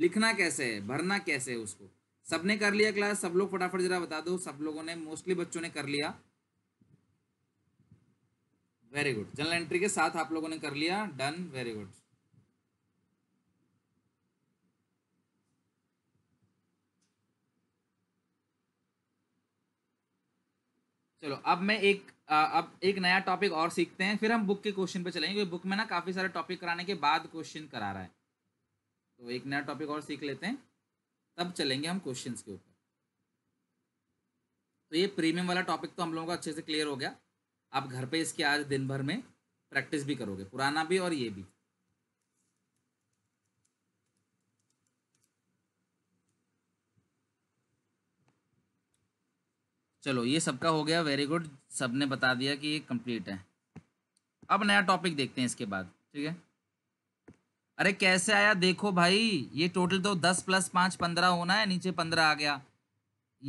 Speaker 1: लिखना कैसे है भरना कैसे है उसको सबने कर लिया क्लास सब लोग फटाफट जरा बता दो सब लोगों ने मोस्टली बच्चों ने कर लिया वेरी गुड जनरल एंट्री के साथ आप लोगों ने कर लिया डन वेरी गुड चलो अब मैं एक अब एक नया टॉपिक और सीखते हैं फिर हम बुक के क्वेश्चन पे चलेंगे क्योंकि बुक में ना काफ़ी सारे टॉपिक कराने के बाद क्वेश्चन करा रहा है तो एक नया टॉपिक और सीख लेते हैं तब चलेंगे हम क्वेश्चन के ऊपर तो ये प्रीमियम वाला टॉपिक तो हम लोगों का अच्छे से क्लियर हो गया आप घर पर इसके आज दिन भर में प्रैक्टिस भी करोगे पुराना भी और ये भी चलो ये सबका हो गया वेरी गुड सब ने बता दिया कि ये कंप्लीट है अब नया टॉपिक देखते हैं इसके बाद ठीक है अरे कैसे आया देखो भाई ये टोटल तो दस प्लस पाँच पंद्रह होना है नीचे पंद्रह आ गया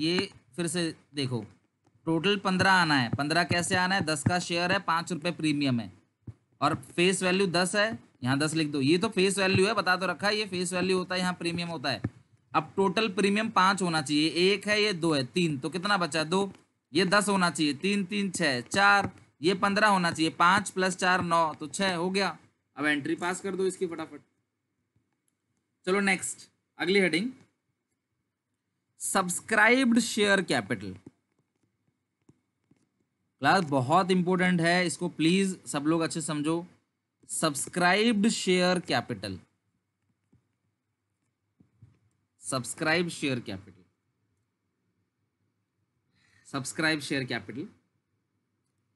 Speaker 1: ये फिर से देखो टोटल पंद्रह आना है पंद्रह कैसे आना है दस का शेयर है पाँच रुपये प्रीमियम है और फेस वैल्यू दस है यहाँ दस लिख दो ये तो फेस वैल्यू है बता तो रखा है ये फेस वैल्यू होता है यहाँ प्रीमियम होता है अब टोटल प्रीमियम पाँच होना चाहिए एक है ये दो है तीन तो कितना बचा दो ये दस होना चाहिए तीन तीन छः चार ये पंद्रह होना चाहिए पाँच प्लस चार नौ तो छः हो गया अब एंट्री पास कर दो इसकी फटाफट चलो नेक्स्ट अगली heading subscribed share capital class बहुत इंपॉर्टेंट है इसको प्लीज सब लोग अच्छे समझो subscribed share capital subscribe share capital subscribe share capital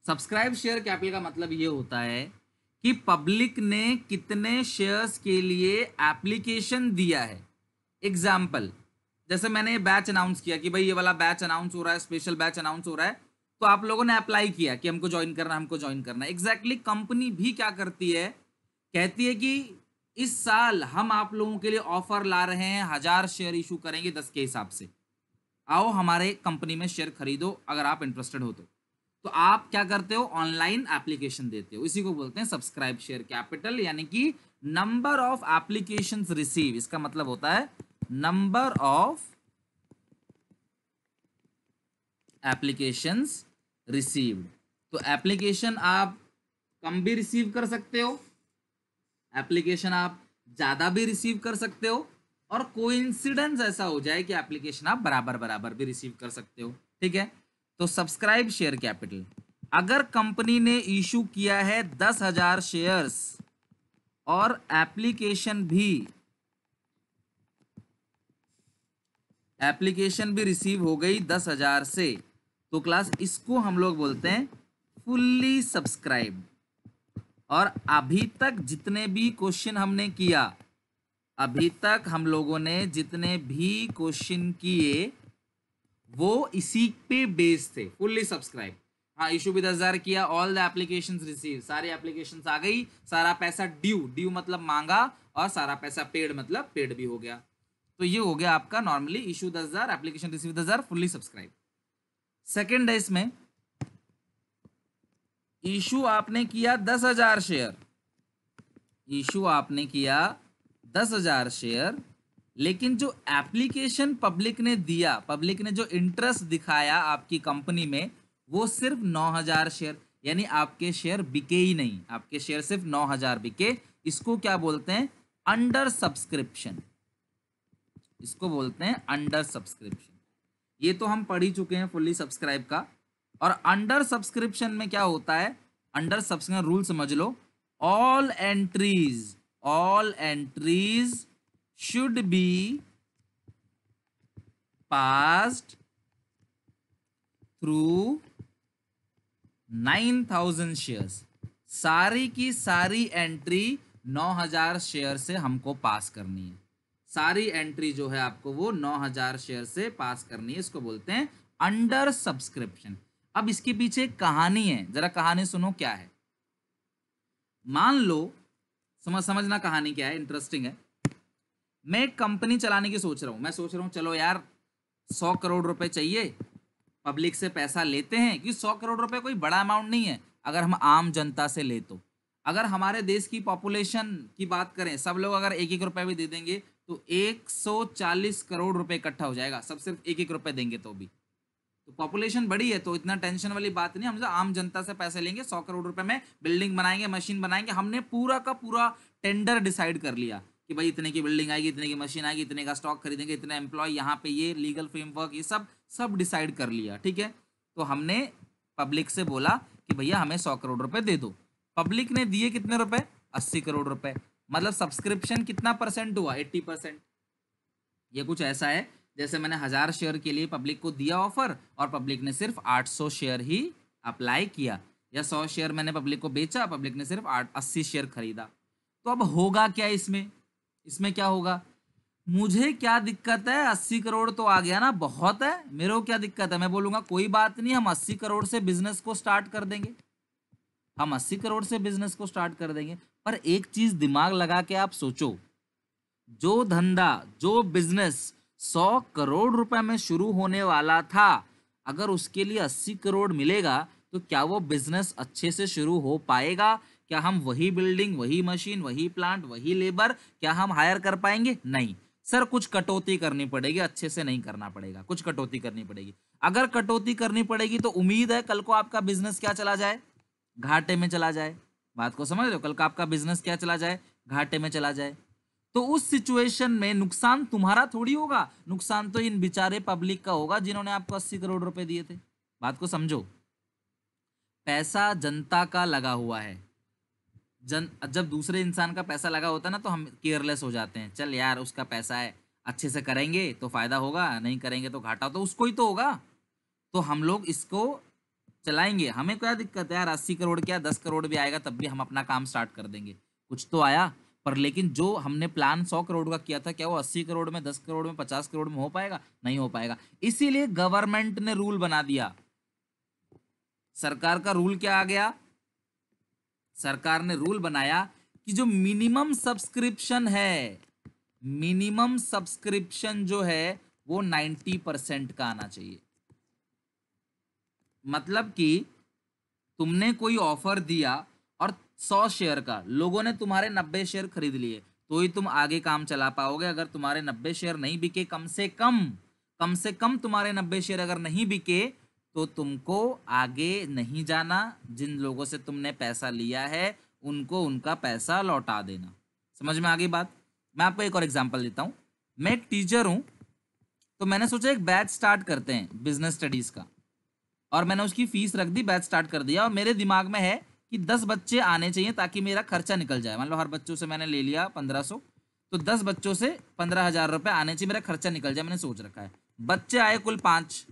Speaker 1: subscribe share capital का मतलब ये होता है कि पब्लिक ने कितने शेयर्स के लिए एप्लीकेशन दिया है एग्जाम्पल जैसे मैंने ये बैच अनाउंस किया कि भाई ये वाला बैच अनाउंस हो रहा है स्पेशल बैच अनाउंस हो रहा है तो आप लोगों ने अप्लाई किया कि हमको ज्वाइन करना हमको ज्वाइन करना एग्जैक्टली exactly, कंपनी भी क्या करती है कहती है कि इस साल हम आप लोगों के लिए ऑफर ला रहे हैं हजार शेयर इशू करेंगे दस के हिसाब से आओ हमारे कंपनी में शेयर खरीदो अगर आप इंटरेस्टेड हो तो तो आप क्या करते हो ऑनलाइन एप्लीकेशन देते हो इसी को बोलते हैं सब्सक्राइब शेयर कैपिटल यानी कि नंबर ऑफ एप्लीकेशन रिसीव इसका मतलब होता है नंबर ऑफ एप्लीकेशन रिसीव तो एप्लीकेशन आप कम भी रिसीव कर सकते हो एप्लीकेशन आप ज़्यादा भी रिसीव कर सकते हो और कोइंसिडेंस ऐसा हो जाए कि एप्लीकेशन आप बराबर बराबर भी रिसीव कर सकते हो ठीक है तो सब्सक्राइब शेयर कैपिटल अगर कंपनी ने इशू किया है दस हजार शेयर्स और एप्लीकेशन भी एप्लीकेशन भी रिसीव हो गई दस हजार से तो क्लास इसको हम लोग बोलते हैं फुल्ली सब्सक्राइब और अभी तक जितने भी क्वेश्चन हमने किया अभी तक हम लोगों ने जितने भी क्वेश्चन किए वो इसी पे बेस थे फुल्ली सब्सक्राइब हाँ इशू भी दस हज़ार किया ऑल द एप्लीकेशन रिसीव सारी एप्लीकेशन आ गई सारा पैसा ड्यू ड्यू मतलब मांगा और सारा पैसा पेड मतलब पेड भी हो गया तो ये हो गया आपका नॉर्मली इशू दस हज़ार एप्लीकेशन रिसीव दस हज़ार फुल्ली सब्सक्राइब सेकेंड है इसमें इशू आपने किया दस हज़ार शेयर इशू आपने किया दस हजार शेयर लेकिन जो एप्लीकेशन पब्लिक ने दिया पब्लिक ने जो इंटरेस्ट दिखाया आपकी कंपनी में वो सिर्फ नौ हजार शेयर यानी आपके शेयर बिके ही नहीं आपके शेयर सिर्फ नौ हजार बिके इसको क्या बोलते हैं अंडर सब्सक्रिप्शन इसको बोलते हैं अंडर सब्सक्रिप्शन ये तो हम पढ़ ही चुके हैं फुल्ली सब्सक्राइब का और अंडर सब्सक्रिप्शन में क्या होता है अंडर सब्सक्रिप्शन रूल समझ लो all entries all entries should be passed through 9000 shares सारी की सारी एंट्री 9000 शेयर से हमको पास करनी है सारी एंट्री जो है आपको वो 9000 शेयर से पास करनी है इसको बोलते हैं अंडर सब्सक्रिप्शन अब इसके पीछे कहानी है जरा कहानी सुनो क्या है मान लो समझ समझना कहानी क्या है इंटरेस्टिंग है मैं एक कंपनी चलाने की सोच रहा हूँ मैं सोच रहा हूँ चलो यार सौ करोड़ रुपए चाहिए पब्लिक से पैसा लेते हैं क्योंकि सौ करोड़ रुपए कोई बड़ा अमाउंट नहीं है अगर हम आम जनता से ले तो अगर हमारे देश की पॉपुलेशन की बात करें सब लोग अगर एक एक रुपये भी दे देंगे तो एक करोड़ रुपये इकट्ठा हो जाएगा सब सिर्फ एक एक रुपये देंगे तो भी तो पॉपुलेशन बड़ी है तो इतना टेंशन वाली बात नहीं हम आम जनता से पैसे लेंगे सौ करोड़ रुपए में बिल्डिंग बनाएंगे मशीन बनाएंगे हमने पूरा का पूरा टेंडर डिसाइड कर लिया कि भाई इतने की बिल्डिंग आएगी इतने की मशीन आएगी इतने का स्टॉक खरीदेंगे इतने एम्प्लॉय यहाँ पे ये लीगल फ्रेमवर्क ये सब सब डिसाइड कर लिया ठीक है तो हमने पब्लिक से बोला कि भैया हमें सौ करोड़ रुपए दे दो पब्लिक ने दिए कितने रुपए अस्सी करोड़ रुपए मतलब सब्सक्रिप्शन कितना परसेंट हुआ एट्टी परसेंट ये कुछ ऐसा है जैसे मैंने हज़ार शेयर के लिए पब्लिक को दिया ऑफर और पब्लिक ने सिर्फ 800 शेयर ही अप्लाई किया या 100 शेयर मैंने पब्लिक को बेचा पब्लिक ने सिर्फ आठ अस्सी शेयर खरीदा तो अब होगा क्या इसमें इसमें क्या होगा मुझे क्या दिक्कत है अस्सी करोड़ तो आ गया ना बहुत है मेरे को क्या दिक्कत है मैं बोलूँगा कोई बात नहीं हम अस्सी करोड़ से बिजनेस को स्टार्ट कर देंगे हम अस्सी करोड़ से बिजनेस को स्टार्ट कर देंगे पर एक चीज़ दिमाग लगा के आप सोचो जो धंधा जो बिजनेस सौ करोड़ रुपए में शुरू होने वाला था अगर उसके लिए अस्सी करोड़ मिलेगा तो क्या वो बिजनेस अच्छे से शुरू हो पाएगा क्या हम वही बिल्डिंग वही मशीन वही प्लांट वही लेबर क्या हम हायर कर पाएंगे नहीं सर कुछ कटौती करनी पड़ेगी अच्छे से नहीं करना पड़ेगा कुछ कटौती करनी पड़ेगी अगर कटौती करनी पड़ेगी तो उम्मीद है कल को आपका बिजनेस क्या चला जाए घाटे में चला जाए बात को समझ लो कल का आपका बिजनेस क्या चला जाए घाटे में चला जाए तो उस सिचुएशन में नुकसान तुम्हारा थोड़ी होगा नुकसान तो इन बेचारे पब्लिक का होगा जिन्होंने आपको अस्सी करोड़ रुपए दिए थे बात को समझो पैसा जनता का लगा हुआ है जन जब दूसरे इंसान का पैसा लगा होता है ना तो हम केयरलेस हो जाते हैं चल यार उसका पैसा है अच्छे से करेंगे तो फ़ायदा होगा नहीं करेंगे तो घाटा तो उसको ही तो होगा तो हम लोग इसको चलाएंगे हमें क्या दिक्कत है यार अस्सी करोड़ क्या दस करोड़ भी आएगा तब भी हम अपना काम स्टार्ट कर देंगे कुछ तो आया पर लेकिन जो हमने प्लान सौ करोड़ का किया था क्या वो अस्सी करोड़ में दस करोड़ में पचास करोड़ में हो पाएगा नहीं हो पाएगा इसीलिए गवर्नमेंट ने रूल बना दिया सरकार का रूल क्या आ गया सरकार ने रूल बनाया कि जो मिनिमम सब्सक्रिप्शन है मिनिमम सब्सक्रिप्शन जो है वो नाइन्टी परसेंट का आना चाहिए मतलब कि तुमने कोई ऑफर दिया सौ शेयर का लोगों ने तुम्हारे नब्बे शेयर खरीद लिए तो ही तुम आगे काम चला पाओगे अगर तुम्हारे नब्बे शेयर नहीं बिके कम से कम कम से कम तुम्हारे नब्बे शेयर अगर नहीं बिके तो तुमको आगे नहीं जाना जिन लोगों से तुमने पैसा लिया है उनको उनका पैसा लौटा देना समझ में आ गई बात मैं आपको एक और एग्जाम्पल देता हूँ मैं एक टीचर हूँ तो मैंने सोचा एक बैच स्टार्ट करते हैं बिजनेस स्टडीज़ का और मैंने उसकी फीस रख दी बैच स्टार्ट कर दिया और मेरे दिमाग में है कि दस बच्चे आने चाहिए ताकि मेरा खर्चा निकल जाए मान लो हर बच्चों से मैंने ले लिया पंद्रह सौ तो दस बच्चों से पंद्रह हजार रुपये आने चाहिए मेरा खर्चा निकल जाए मैंने सोच रखा है बच्चे आए कुल पाँच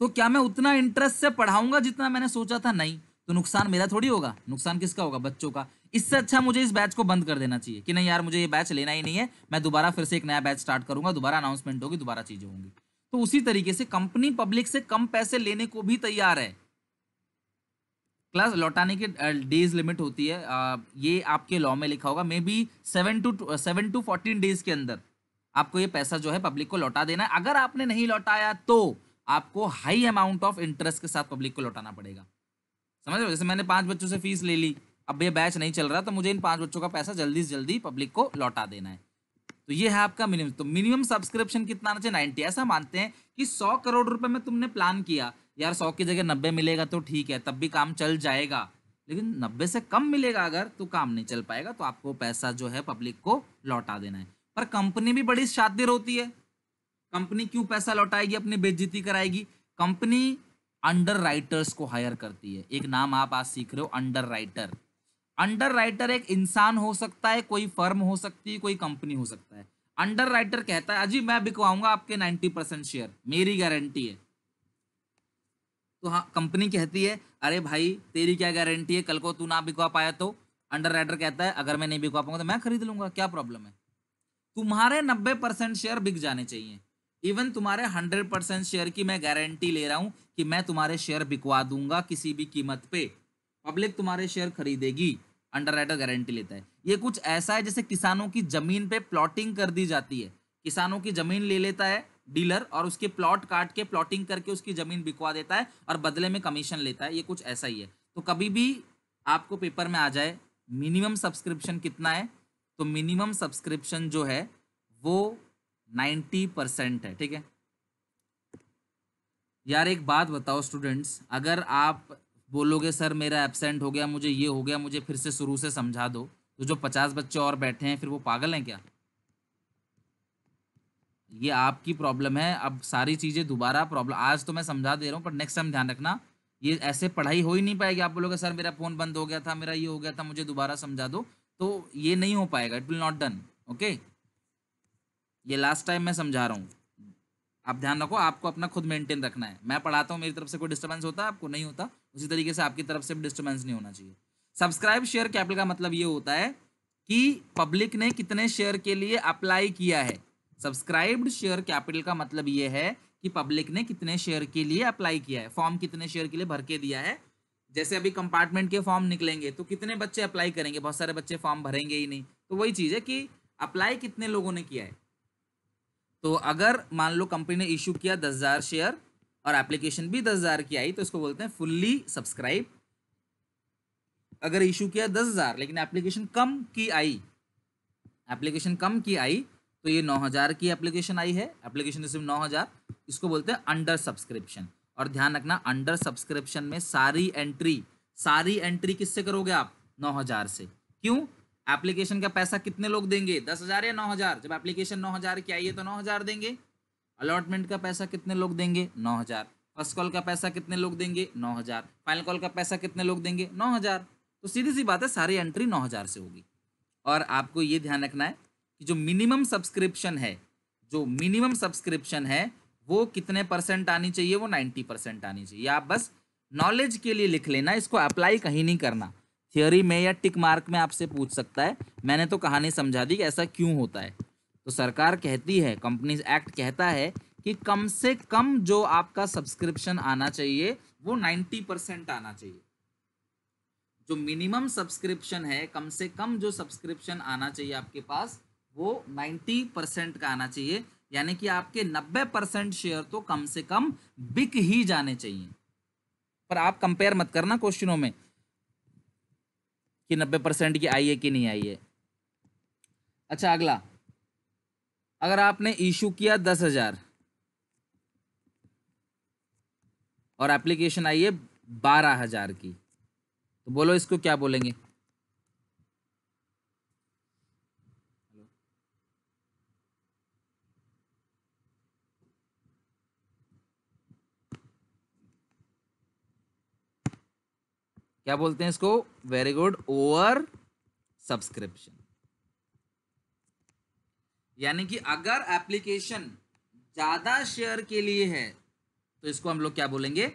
Speaker 1: तो क्या मैं उतना इंटरेस्ट से पढ़ाऊंगा जितना मैंने सोचा था नहीं तो नुकसान मेरा थोड़ी होगा नुकसान किसका होगा बच्चों का इससे अच्छा मुझे इस बैच को बंद कर देना चाहिए कि नहीं यार मुझे ये बैच लेना ही नहीं है मैं दोबारा फिर से एक नया बैच स्टार्ट करूंगा दोबारा अनाउंसमेंट होगी दोबारा चीज़ें होंगी तो उसी तरीके से कंपनी पब्लिक से कम पैसे लेने को भी तैयार है क्लास लौटाने की डेज लिमिट होती है ये आपके लॉ में लिखा होगा may be seven to seven to fourteen days के अंदर आपको ये पैसा जो है पब्लिक को लौटा देना है अगर आपने नहीं लौटाया तो आपको हाई अमाउंट ऑफ इंटरेस्ट के साथ पब्लिक को लौटाना पड़ेगा समझ रहे जैसे मैंने पाँच बच्चों से फीस ले ली अब ये बैच नहीं चल रहा तो मुझे इन पाँच बच्चों का पैसा जल्दी से जल्दी पब्लिक को लौटा देना है तो ये है आपका मिनिमम तो मिनिमम सब्सक्रिप्शन कितना आना चाहिए नाइन्टी ऐसा मानते हैं कि सौ करोड़ रुपए में तुमने प्लान किया यार सौ की जगह नब्बे मिलेगा तो ठीक है तब भी काम चल जाएगा लेकिन नब्बे से कम मिलेगा अगर तो काम नहीं चल पाएगा तो आपको पैसा जो है पब्लिक को लौटा देना है पर कंपनी भी बड़ी शातिर होती है कंपनी क्यों पैसा लौटाएगी अपनी बेजीती कराएगी कंपनी अंडर राइटर्स को हायर करती है एक नाम आप आज सीख रहे हो अंडर राइटर अंडर राइटर एक इंसान हो सकता है कोई फर्म हो सकती है कोई कंपनी हो सकता है अंडर राइटर कहता है अजी मैं बिकवाऊंगा आपके नाइन्टी परसेंट शेयर मेरी गारंटी है तो हाँ कंपनी कहती है अरे भाई तेरी क्या गारंटी है कल को तू ना बिकवा पाया तो अंडर राइडर कहता है अगर मैं नहीं बिकवा पाऊंगा तो मैं खरीद लूंगा क्या प्रॉब्लम है तुम्हारे नब्बे परसेंट शेयर बिक जाने चाहिए इवन तुम्हारे हंड्रेड परसेंट शेयर की मैं गारंटी ले रहा हूँ कि मैं तुम्हारे शेयर बिकवा दूंगा किसी भी कीमत पे पब्लिक तुम्हारे शेयर खरीदेगी अंडर राइडर गारंटी लेता है ये कुछ ऐसा है जैसे किसानों की जमीन पे प्लॉटिंग कर दी जाती है किसानों की जमीन ले लेता है डीलर और उसके प्लॉट काट के प्लॉटिंग करके उसकी ज़मीन बिकवा देता है और बदले में कमीशन लेता है ये कुछ ऐसा ही है तो कभी भी आपको पेपर में आ जाए मिनिमम सब्सक्रिप्शन कितना है तो मिनिमम सब्सक्रिप्शन जो है वो नाइन्टी परसेंट है ठीक है यार एक बात बताओ स्टूडेंट्स अगर आप बोलोगे सर मेरा एबसेंट हो गया मुझे ये हो गया मुझे फिर से शुरू से समझा दो तो जो पचास बच्चे और बैठे हैं फिर वो पागल हैं क्या ये आपकी प्रॉब्लम है अब सारी चीज़ें दोबारा प्रॉब्लम आज तो मैं समझा दे रहा हूँ पर नेक्स्ट टाइम ध्यान रखना ये ऐसे पढ़ाई हो ही नहीं पाएगी आप बोलोगे सर मेरा फ़ोन बंद हो गया था मेरा ये हो गया था मुझे दोबारा समझा दो तो ये नहीं हो पाएगा it will not done okay ये लास्ट टाइम मैं समझा रहा हूँ आप ध्यान रखो आपको अपना खुद मेंटेन रखना है मैं पढ़ाता हूँ मेरी तरफ से कोई डिस्टर्बेंस होता है आपको नहीं होता उसी तरीके से आपकी तरफ से भी डिस्टर्बेंस नहीं होना चाहिए सब्सक्राइब शेयर कैपिटल का मतलब ये होता है कि पब्लिक ने कितने शेयर के लिए अप्लाई किया है सब्सक्राइब्ड शेयर कैपिटल का मतलब ये है कि पब्लिक ने कितने शेयर के लिए अप्लाई किया है फॉर्म कितने शेयर के लिए भर के दिया है जैसे अभी कंपार्टमेंट के फॉर्म निकलेंगे तो कितने बच्चे अप्लाई करेंगे बहुत सारे बच्चे फॉर्म भरेंगे ही नहीं तो वही चीज़ है कि अप्लाई कितने लोगों ने किया है तो अगर मान लो कंपनी ने इशू किया दस हज़ार शेयर और एप्लीकेशन भी दस हज़ार की आई तो इसको बोलते हैं फुल्ली सब्सक्राइब अगर इशू किया दस हज़ार लेकिन एप्लीकेशन कम की आई एप्लीकेशन कम की आई तो ये 9000 की एप्लीकेशन आई है एप्लीकेशन नौ 9000 इसको बोलते हैं अंडर सब्सक्रिप्शन और ध्यान रखना अंडर सब्सक्रिप्शन में सारी एंट्री सारी एंट्री किससे करोगे आप 9000 से क्यों एप्लीकेशन का पैसा कितने लोग देंगे दस हज़ार या नौ हज़ार जब एप्लीकेशन नौ हज़ार की आई है तो नौ हज़ार देंगे अलॉटमेंट का पैसा कितने लोग देंगे नौ हज़ार फर्स्ट कॉल का पैसा कितने लोग देंगे नौ हज़ार फाइनल कॉल का पैसा कितने लोग देंगे नौ हज़ार तो सीधी सी बात है सारी एंट्री नौ हज़ार से होगी और आपको ये ध्यान रखना है कि जो मिनिमम सब्सक्रिप्शन है जो मिनिमम सब्सक्रिप्शन है वो कितने परसेंट आनी चाहिए वो नाइन्टी परसेंट आनी चाहिए आप बस नॉलेज के लिए लिख लेना इसको अप्लाई कहीं नहीं करना थियोरी में या टिक मार्क में आपसे पूछ सकता है मैंने तो कहानी समझा दी कि ऐसा क्यों होता है तो सरकार कहती है कंपनीज एक्ट कहता है कि कम से कम जो आपका सब्सक्रिप्शन आना चाहिए वो नाइन्टी परसेंट आना चाहिए जो मिनिमम सब्सक्रिप्शन है कम से कम जो सब्सक्रिप्शन आना चाहिए आपके पास वो 90 परसेंट का आना चाहिए यानी कि आपके 90 परसेंट शेयर तो कम से कम बिक ही जाने चाहिए पर आप कंपेयर मत करना क्वेश्चनों में कि 90 परसेंट की आई है कि नहीं आई है अच्छा अगला अगर आपने इशू किया दस हजार और एप्लीकेशन आई है बारह हजार की तो बोलो इसको क्या बोलेंगे क्या बोलते हैं इसको वेरी गुड ओवर सब्सक्रिप्शन यानी कि अगर एप्लीकेशन ज्यादा शेयर के लिए है तो इसको हम लोग क्या बोलेंगे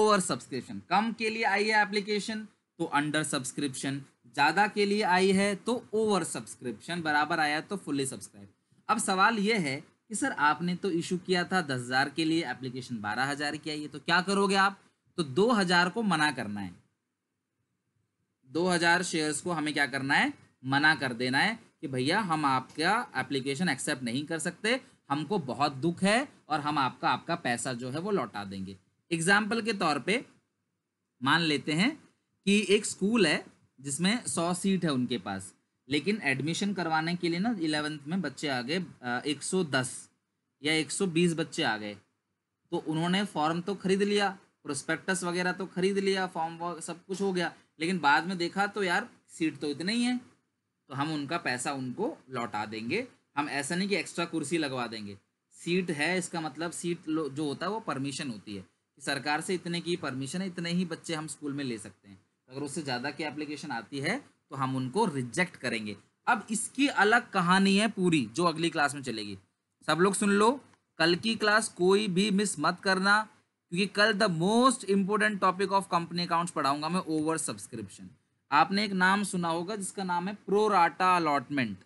Speaker 1: ओवर सब्सक्रिप्शन कम के लिए आई है एप्लीकेशन तो अंडर सब्सक्रिप्शन ज़्यादा के लिए आई है तो ओवर सब्सक्रिप्शन बराबर आया तो फुल्ली सब्सक्राइब अब सवाल यह है कि सर आपने तो इशू किया था दस हज़ार के लिए एप्लीकेशन बारह हज़ार की आई है तो क्या करोगे आप तो दो हजार को मना करना है दो हजार शेयर्स को हमें क्या करना है मना कर देना है कि भैया हम आपका एप्लीकेशन एक्सेप्ट नहीं कर सकते हमको बहुत दुख है और हम आपका आपका पैसा जो है वो लौटा देंगे एग्जाम्पल के तौर पे मान लेते हैं कि एक स्कूल है जिसमें सौ सीट है उनके पास लेकिन एडमिशन करवाने के लिए ना इलेवेंथ में बच्चे आ गए एक सौ दस या एक सौ बीस बच्चे आ गए तो उन्होंने फॉर्म तो खरीद लिया प्रोस्पेक्टस वगैरह तो खरीद लिया फॉर्म सब कुछ हो गया लेकिन बाद में देखा तो यार सीट तो इतनी ही है तो हम उनका पैसा उनको लौटा देंगे हम ऐसा नहीं कि एक्स्ट्रा कुर्सी लगवा देंगे सीट है इसका मतलब सीट जो होता है वो परमिशन होती है कि सरकार से इतने की परमिशन है इतने ही बच्चे हम स्कूल में ले सकते हैं अगर उससे ज़्यादा की एप्लीकेशन आती है तो हम उनको रिजेक्ट करेंगे अब इसकी अलग कहानी है पूरी जो अगली क्लास में चलेगी सब लोग सुन लो कल की क्लास कोई भी मिस मत करना क्योंकि कल the most important topic of company accounts पढ़ाऊंगा मैं ओवर सब्सक्रिप्शन आपने एक नाम सुना होगा जिसका नाम है प्रोराटा अलॉटमेंट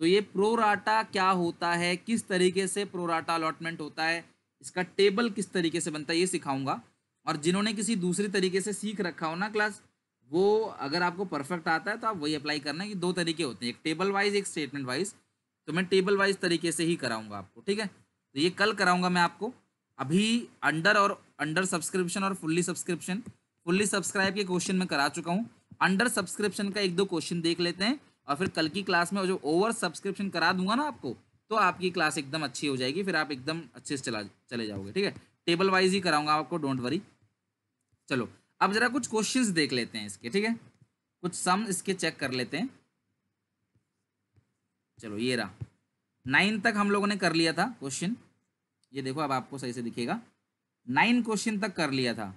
Speaker 1: तो ये प्रोराटा क्या होता है किस तरीके से प्रोराटा अलॉटमेंट होता है इसका टेबल किस तरीके से बनता है ये सिखाऊंगा और जिन्होंने किसी दूसरी तरीके से सीख रखा हो ना क्लास वो अगर आपको परफेक्ट आता है तो आप वही अप्लाई करना है कि दो तरीके होते हैं एक टेबल वाइज एक स्टेटमेंट वाइज तो मैं टेबल वाइज तरीके से ही कराऊंगा आपको ठीक है तो ये कल कराऊंगा मैं आपको अभी अंडर और अंडर सब्सक्रिप्शन और फुल्ली सब्सक्रिप्शन फुल्ली सब्सक्राइब के क्वेश्चन में करा चुका हूँ अंडर सब्सक्रिप्शन का एक दो क्वेश्चन देख लेते हैं और फिर कल की क्लास में जो ओवर सब्सक्रिप्शन करा दूंगा ना आपको तो आपकी क्लास एकदम अच्छी हो जाएगी फिर आप एकदम अच्छे से चला चले जाओगे ठीक है टेबल वाइज ही कराऊंगा आपको डोंट वरी चलो अब जरा कुछ क्वेश्चंस देख लेते हैं इसके ठीक है कुछ सम इसके चेक कर लेते हैं चलो ये रहा नाइन तक हम लोगों ने कर लिया था क्वेश्चन ये देखो अब आपको सही से दिखेगा नाइन क्वेश्चन तक कर लिया था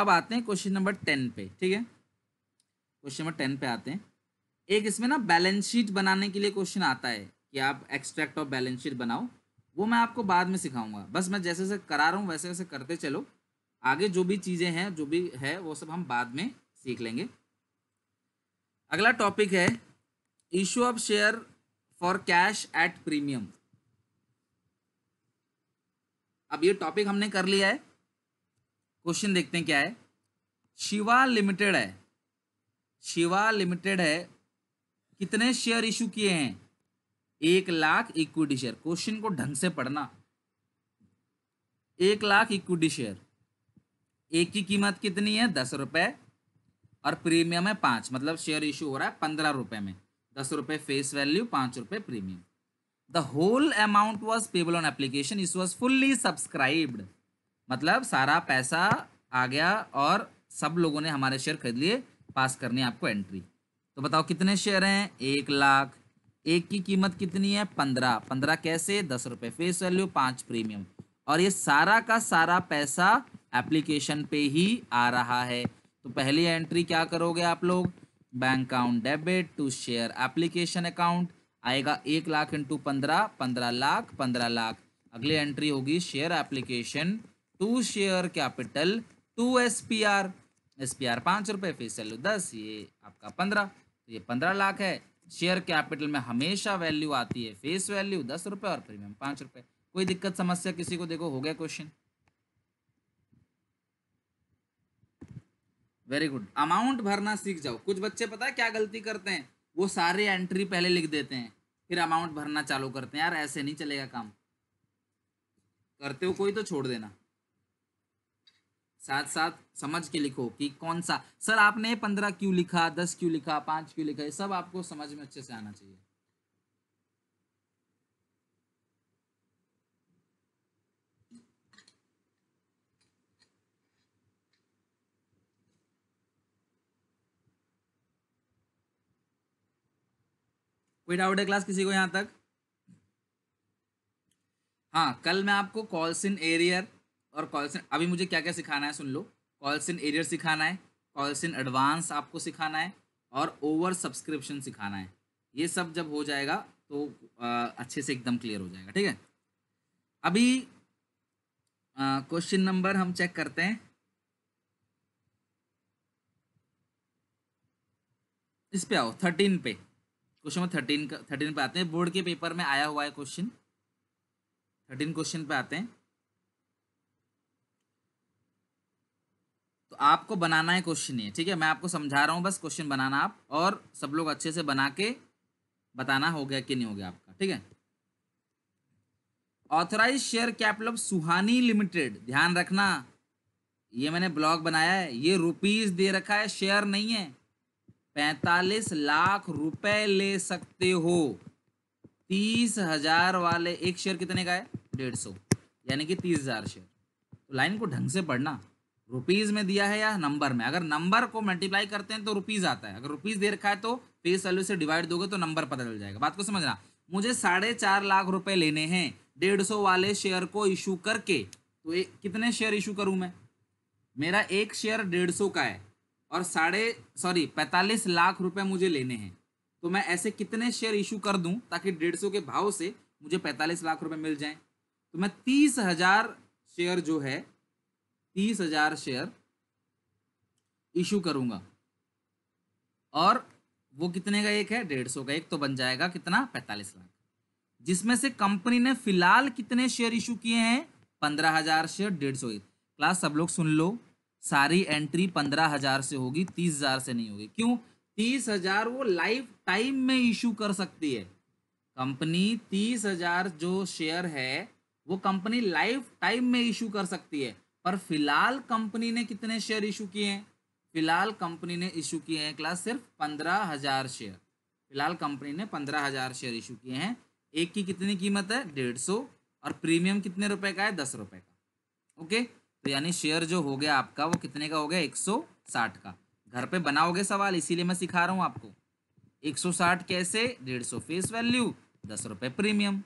Speaker 1: अब आते हैं क्वेश्चन नंबर टेन पे ठीक है क्वेश्चन नंबर टेन पे आते हैं एक इसमें ना बैलेंस शीट बनाने के लिए क्वेश्चन आता है कि आप एक्सट्रैक्ट ऑफ बैलेंस शीट बनाओ वो मैं आपको बाद में सिखाऊंगा बस मैं जैसे जैसे करा रहा हूँ वैसे वैसे करते चलो आगे जो भी चीज़ें हैं जो भी है वो सब हम बाद में सीख लेंगे अगला टॉपिक है issue of share for cash at premium अब ये टॉपिक हमने कर लिया है क्वेश्चन देखते हैं क्या है शिवा लिमिटेड है शिवा लिमिटेड है कितने शेयर इशू किए हैं एक लाख इक्विटी शेयर क्वेश्चन को ढंग से पढ़ना एक लाख इक्विटी शेयर एक की कीमत कितनी है दस रुपए और प्रीमियम है पांच मतलब शेयर इशू हो रहा है पंद्रह रुपए में दस रुपए फेस वैल्यू पांच रुपए premium the whole amount was payable on application इस वॉज फुल्ली सब्सक्राइब्ड मतलब सारा पैसा आ गया और सब लोगों ने हमारे शेयर खरीद लिए पास करने आपको एंट्री तो बताओ कितने शेयर हैं एक लाख एक की कीमत कितनी है पंद्रह पंद्रह कैसे दस रुपये फेस वैल्यू पाँच प्रीमियम और ये सारा का सारा पैसा एप्लीकेशन पे ही आ रहा है तो पहली एंट्री क्या करोगे आप लोग bank account debit to share application account आएगा एक लाख इंटू पंद्रह पंद्रह लाख पंद्रह लाख अगली एंट्री होगी share application to share capital to S P R S P R पाँच रुपये फिर वैल्यू दस ये आपका पंद्रह तो ये पंद्रह लाख है शेयर कैपिटल में हमेशा वैल्यू आती है फेस वैल्यू दस रुपये और प्रीमियम पाँच रुपये कोई दिक्कत समस्या किसी को देखो हो गया क्वेश्चन वेरी गुड अमाउंट भरना सीख जाओ कुछ बच्चे पता है क्या गलती करते हैं वो सारे एंट्री पहले लिख देते हैं फिर अमाउंट भरना चालू करते हैं यार ऐसे नहीं चलेगा काम करते हो कोई तो छोड़ देना साथ साथ समझ के लिखो कि कौन सा सर आपने पंद्रह क्यों लिखा दस क्यों लिखा पांच क्यों लिखा ये सब आपको समझ में अच्छे से आना चाहिए कोई डाउट है क्लास किसी को यहाँ तक हाँ कल मैं आपको कॉल्स इन एरियर और कॉल्स इन अभी मुझे क्या क्या सिखाना है सुन लो कॉल्स इन एरियर सिखाना है कॉल्स इन एडवांस आपको सिखाना है और ओवर सब्सक्रिप्शन सिखाना है ये सब जब हो जाएगा तो आ, अच्छे से एकदम क्लियर हो जाएगा ठीक है अभी क्वेश्चन नंबर हम चेक करते हैं इस पे आओ थर्टीन पे क्वेश्चन नंबर थर्टीन का थर्टीन पे आते हैं बोर्ड के पेपर में आया हुआ है क्वेश्चन थर्टीन क्वेश्चन पे आते हैं तो आपको बनाना है क्वेश्चन ये ठीक है मैं आपको समझा रहा हूँ बस क्वेश्चन बनाना आप और सब लोग अच्छे से बना के बताना हो गया कि नहीं हो गया आपका ठीक है authorise share capital of Suhani limited ध्यान रखना ये मैंने ब्लॉग बनाया है ये रुपीज दे रखा है शेयर नहीं है पैंतालीस लाख रुपए ले सकते हो तीस हजार वाले एक शेयर कितने का है डेढ़ सौ यानी कि तीस हजार शेयर तो लाइन को ढंग से पढ़ना रुपीज में दिया है या नंबर में अगर नंबर को मल्टीप्लाई करते हैं तो रुपीज आता है अगर रुपीज दे रखा है तो फेस वैल्यू से डिवाइड दोगे तो नंबर पता चल जाएगा बात को समझना मुझे साढ़े चार लाख रुपए लेने हैं डेढ़ सौ वाले शेयर को इशू करके तो ए, कितने शेयर इशू करूं मैं मेरा एक शेयर डेढ़ सौ का है और साढ़े सॉरी पैंतालीस लाख रुपए मुझे लेने हैं तो मैं ऐसे कितने शेयर इशू कर दूं ताकि डेढ़ सौ के भाव से मुझे पैंतालीस लाख रुपए मिल जाएं तो मैं तीस हजार शेयर जो है तीस हजार शेयर इशू करूंगा और वो कितने का एक है डेढ़ सौ का एक तो बन जाएगा कितना पैंतालीस लाख जिसमें से कंपनी ने फिलहाल कितने शेयर इशू किए हैं पंद्रह हजार शेयर डेढ़ सौ क्लास सब लोग सुन लो सारी एंट्री पंद्रह हजार से होगी तीस हजार से नहीं होगी क्यों तीस हजार वो लाइफ टाइम में इशू कर सकती है कंपनी तीस हजार जो शेयर है वो कंपनी लाइफ टाइम में इशू कर सकती है पर फिलहाल कंपनी ने कितने शेयर इशू किए हैं फिलहाल कंपनी ने इशू किए हैं क्लास सिर्फ पंद्रह हजार शेयर फिलहाल कंपनी ने पंद्रह हजार शेयर इशू किए हैं एक की कितनी कीमत है डेढ़ सौ और प्रीमियम कितने रुपए का है दस रुपए का ओके तो यानी शेयर जो हो गया आपका वो कितने का हो गया 160 का घर पे बनाओगे सवाल इसीलिए मैं सिखा रहा हूँ आपको 160 कैसे डेढ़ सौ फेस वैल्यू दस रुपये प्रीमियम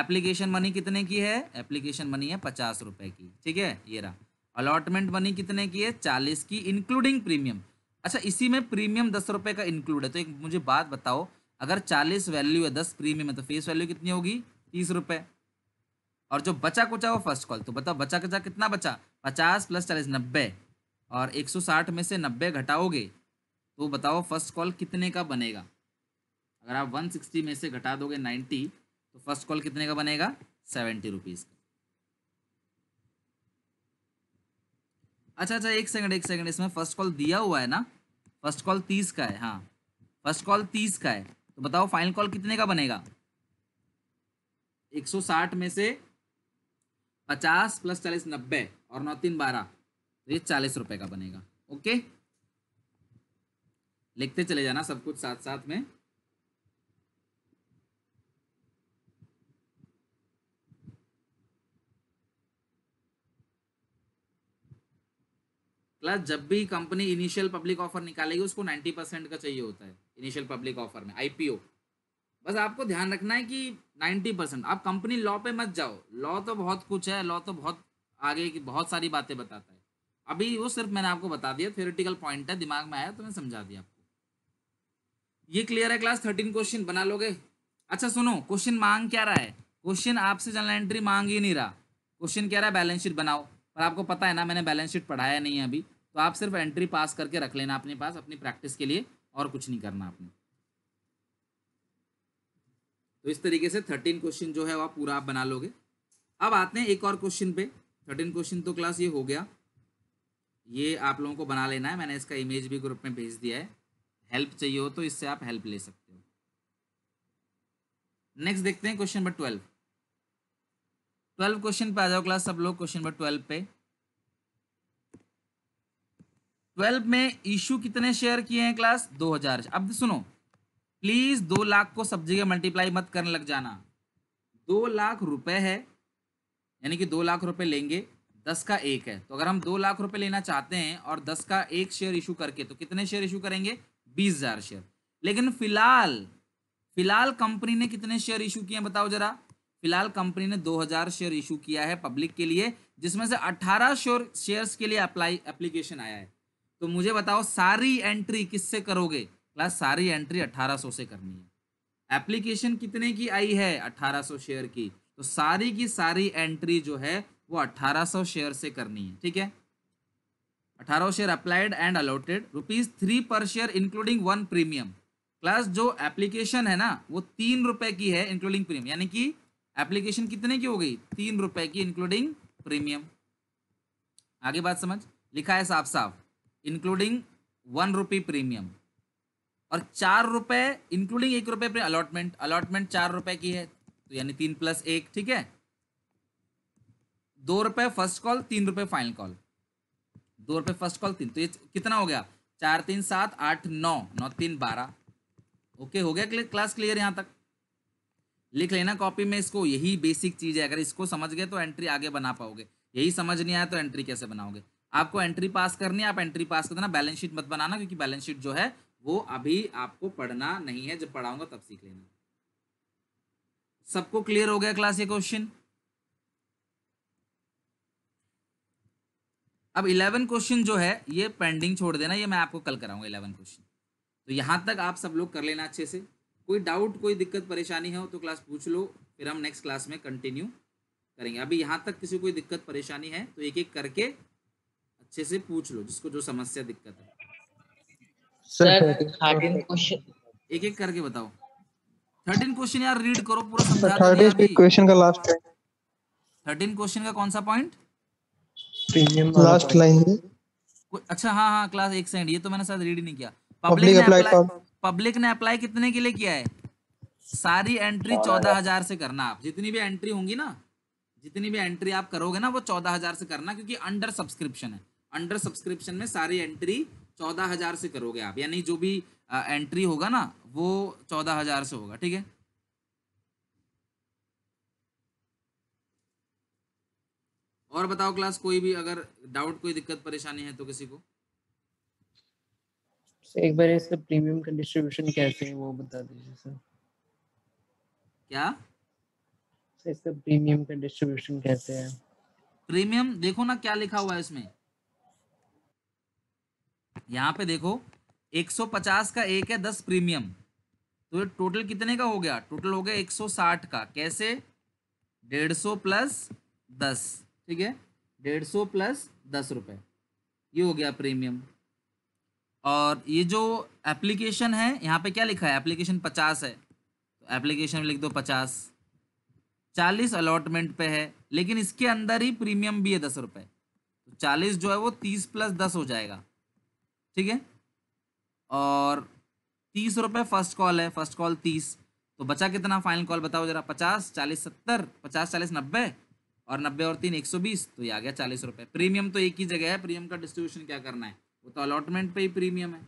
Speaker 1: एप्लीकेशन मनी कितने की है एप्लीकेशन मनी है पचास रुपये की ठीक है ये रहा अलॉटमेंट मनी कितने की है चालीस की इंक्लूडिंग प्रीमियम अच्छा इसी में प्रीमियम दस रुपये का इंक्लूड है तो एक मुझे बात बताओ अगर चालीस वैल्यू है दस प्रीमियम है तो फेस वैल्यू कितनी होगी तीस रुपये और जो बचा कुचा वो फर्स्ट कॉल तो बताओ बचा कचा कितना बचा पचास प्लस चालीस नब्बे और एक सौ साठ में से नब्बे घटाओगे तो बताओ फर्स्ट कॉल कितने का बनेगा अगर आप वन सिक्सटी में से घटा दोगे नाइन्टी तो फर्स्ट कॉल कितने का बनेगा सेवेंटी रुपीज़ का अच्छा अच्छा एक सेकंड एक सेकंड इसमें फर्स्ट कॉल दिया हुआ है ना फर्स्ट कॉल तीस का है हाँ फर्स्ट कॉल तीस का है तो बताओ फाइनल कॉल कितने का बनेगा एक सौ साठ में से पचास प्लस चालीस नब्बे और नौ तीन बारह तो ये चालीस रुपए का बनेगा ओके लिखते चले जाना सब कुछ साथ साथ में प्लस जब भी कंपनी इनिशियल पब्लिक ऑफर निकालेगी उसको नाइन्टी परसेंट का चाहिए होता है इनिशियल पब्लिक ऑफर में आईपीओ बस आपको ध्यान रखना है कि नाइन्टी परसेंट आप कंपनी लॉ पे मत जाओ लॉ तो बहुत कुछ है लॉ तो बहुत आगे की बहुत सारी बातें बताता है अभी वो सिर्फ मैंने आपको बता दिया थियोरिटिकल पॉइंट है दिमाग में आया तो मैं समझा दिया आपको ये क्लियर है क्लास थर्टीन क्वेश्चन बना लोगे अच्छा सुनो क्वेश्चन मांग क्या रहा है क्वेश्चन आपसे जनरल एंट्री मांग ही नहीं रहा क्वेश्चन क्या रहा है बैलेंस शीट बनाओ पर आपको पता है ना मैंने बैलेंस शीट पढ़ाया नहीं है अभी तो आप सिर्फ एंट्री पास करके रख लेना अपने पास अपनी प्रैक्टिस के लिए और कुछ नहीं करना आपने तो इस तरीके से थर्टीन क्वेश्चन जो है वह पूरा आप बना लोगे अब आते हैं एक और क्वेश्चन पे थर्टीन क्वेश्चन तो क्लास ये हो गया ये आप लोगों को बना लेना है मैंने इसका इमेज भी ग्रुप में भेज दिया है हेल्प चाहिए हो तो इससे आप हेल्प ले सकते हो नेक्स्ट देखते हैं question number twelve twelve question पे आ जाओ क्लास सब लोग क्वेश्चन नंबर ट्वेल्व पे ट्वेल्व में इशू कितने शेयर किए हैं क्लास दो हजार अब सुनो प्लीज दो लाख को सब जगह मल्टीप्लाई मत करने लग जाना दो लाख रुपए है यानी कि दो लाख रुपए लेंगे दस का एक है तो अगर हम दो लाख रुपए लेना चाहते हैं और दस का एक शेयर इशू करके तो कितने शेयर इशू करेंगे बीस हजार शेयर लेकिन फिलहाल फिलहाल कंपनी ने कितने शेयर इशू किए बताओ जरा फिलहाल कंपनी ने दो हजार शेयर इशू किया है पब्लिक के लिए जिसमें से अठारह शेयर शेयर्स के लिए अप्लाई एप्लीकेशन आया है तो मुझे बताओ सारी एंट्री किससे करोगे क्लास सारी एंट्री 1800 से करनी है एप्लीकेशन कितने की आई है 1800 शेयर की तो सारी की सारी एंट्री जो है वो 1800 शेयर से करनी है ठीक है 1800 share applied and allotted rupees three per share including one premium class जो एप्लीकेशन है ना वो तीन रुपए की है इंक्लूडिंग प्रीमियम यानी कि एप्लीकेशन कितने की हो गई तीन रुपए की इंक्लूडिंग प्रीमियम आगे बात समझ लिखा है साफ साफ इंक्लूडिंग वन रुपी प्रीमियम और चार रुपए इंक्लूडिंग एक रुपए पे अलॉटमेंट अलॉटमेंट चार रुपए की है तो यानी तीन प्लस एक ठीक है दो रुपए फर्स्ट कॉल तीन रुपए फाइनल कॉल दो रुपए फर्स्ट कॉल तीन तो ये कितना हो गया चार तीन सात आठ नौ नौ तीन बारह ओके हो गया क्लास क्लियर यहां तक लिख लेना कॉपी में इसको यही बेसिक चीज़ है अगर इसको समझ गए तो एंट्री आगे बना पाओगे यही समझ नहीं आया तो एंट्री कैसे बनाओगे आपको एंट्री पास करनी है आप एंट्री पास कर देना बैलेंस शीट मत बनाना क्योंकि बैलेंस शीट जो है वो अभी आपको पढ़ना नहीं है जब पढ़ाऊंगा तब सीख लेना सबको क्लियर हो गया क्लास ये क्वेश्चन अब इलेवन क्वेश्चन जो है ये पेंडिंग छोड़ देना ये मैं आपको कल कराऊंगा इलेवन क्वेश्चन तो यहां तक आप सब लोग कर लेना अच्छे से कोई डाउट कोई दिक्कत परेशानी हो तो क्लास पूछ लो फिर हम नेक्स्ट क्लास में कंटिन्यू करेंगे अभी यहां तक किसी कोई दिक्कत परेशानी है तो एक एक करके अच्छे से पूछ लो जिसको जो समस्या दिक्कत है सर थर्टीन क्वेश्चन एक एक करके बताओ थर्टीन क्वेश्चन यार रीड करो पूरा क्वेश्चन अच्छा, का लास्ट थर्टीन क्वेश्चन का कौन सा पॉइंट लास्ट लाइन अच्छा हाँ हाँ क्लास एक सेकंड ये तो मैंने साथ रीड नहीं किया पब्लिक ने अप्लाई पब्लिक ने अप्लाई कितने के लिए किया है सारी एंट्री चौदह हजार से करना आप जितनी भी एंट्री होंगी ना जितनी भी एंट्री आप करोगे ना वो चौदह हजार से करना क्योंकि अंडर सब्सक्रिप्शन है अंडर सब्सक्रिप्शन में सारी एंट्री चौदह हजार से करोगे आप यानी जो भी आ, एंट्री होगा ना वो चौदह हजार से होगा ठीक है और बताओ क्लास कोई भी अगर डाउट कोई दिक्कत परेशानी है तो किसी को एक बार इसका प्रीमियम का डिस्ट्रीब्यूशन कैसे है वो बता दीजिए सर क्या इसका प्रीमियम का डिस्ट्रीब्यूशन कैसे है प्रीमियम देखो ना क्या लिखा हुआ है इसमें यहाँ पे देखो 150 का एक है दस प्रीमियम तो ये टोटल कितने का हो गया टोटल हो गया 160 का कैसे 150 प्लस दस ठीक है 150 प्लस दस रुपये ये हो गया प्रीमियम और ये जो एप्लीकेशन है यहाँ पे क्या लिखा है एप्लीकेशन पचास है तो एप्लीकेशन लिख दो पचास चालीस अलॉटमेंट पे है लेकिन इसके अंदर ही प्रीमियम भी है दस रुपये तो चालीस जो है वो तीस प्लस दस हो जाएगा ठीक है और तीस रुपये फर्स्ट कॉल है फर्स्ट कॉल तीस तो बचा कितना फाइनल कॉल बताओ जरा पचास चालीस सत्तर पचास चालीस नब्बे और नब्बे और तीन एक सौ बीस तो ये आ गया चालीस रुपये प्रीमियम तो एक ही जगह है प्रीमियम का डिस्ट्रीब्यूशन क्या करना है वो तो अलॉटमेंट पे ही प्रीमियम है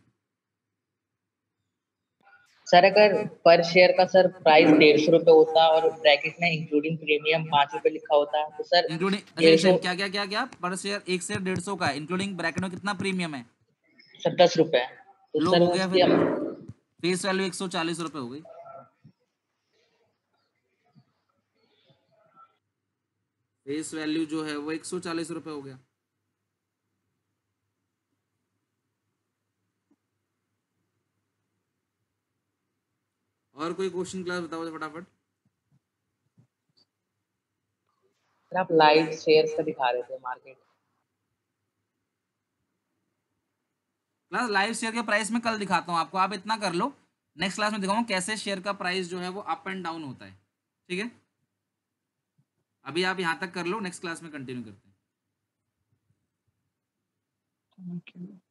Speaker 1: सर अगर पर शेयर का सर प्राइस डेढ़ सौ रुपए होता और ब्रैकेट में इंक्लूडिंग प्रीमियम पांच रुपए लिखा होता तो सर इंक्लूडिंग अच्छा, अच्छा, क्या क्या क्या क्या पर शेयर एक शेयर डेढ़ सौ का इंक्लूडिंग ब्रैकेट में कितना प्रीमियम है सर दस रुपए तो फेस वैल्यू एक सौ चालीस रुपए हो गई फेस वैल्यू जो है वो एक सौ चालीस रुपए हो गया और कोई क्वेश्चन क्लास बताओ फटाफट आप लाइव शेयर से दिखा रहे थे मार्केट प्लस लाइव शेयर के प्राइस में कल दिखाता हूँ आपको आप इतना कर लो नेक्स्ट क्लास में दिखाऊँ कैसे शेयर का प्राइस जो है वो अप एंड डाउन होता है ठीक है अभी आप यहाँ तक कर लो नेक्स्ट क्लास में कंटिन्यू करते हैं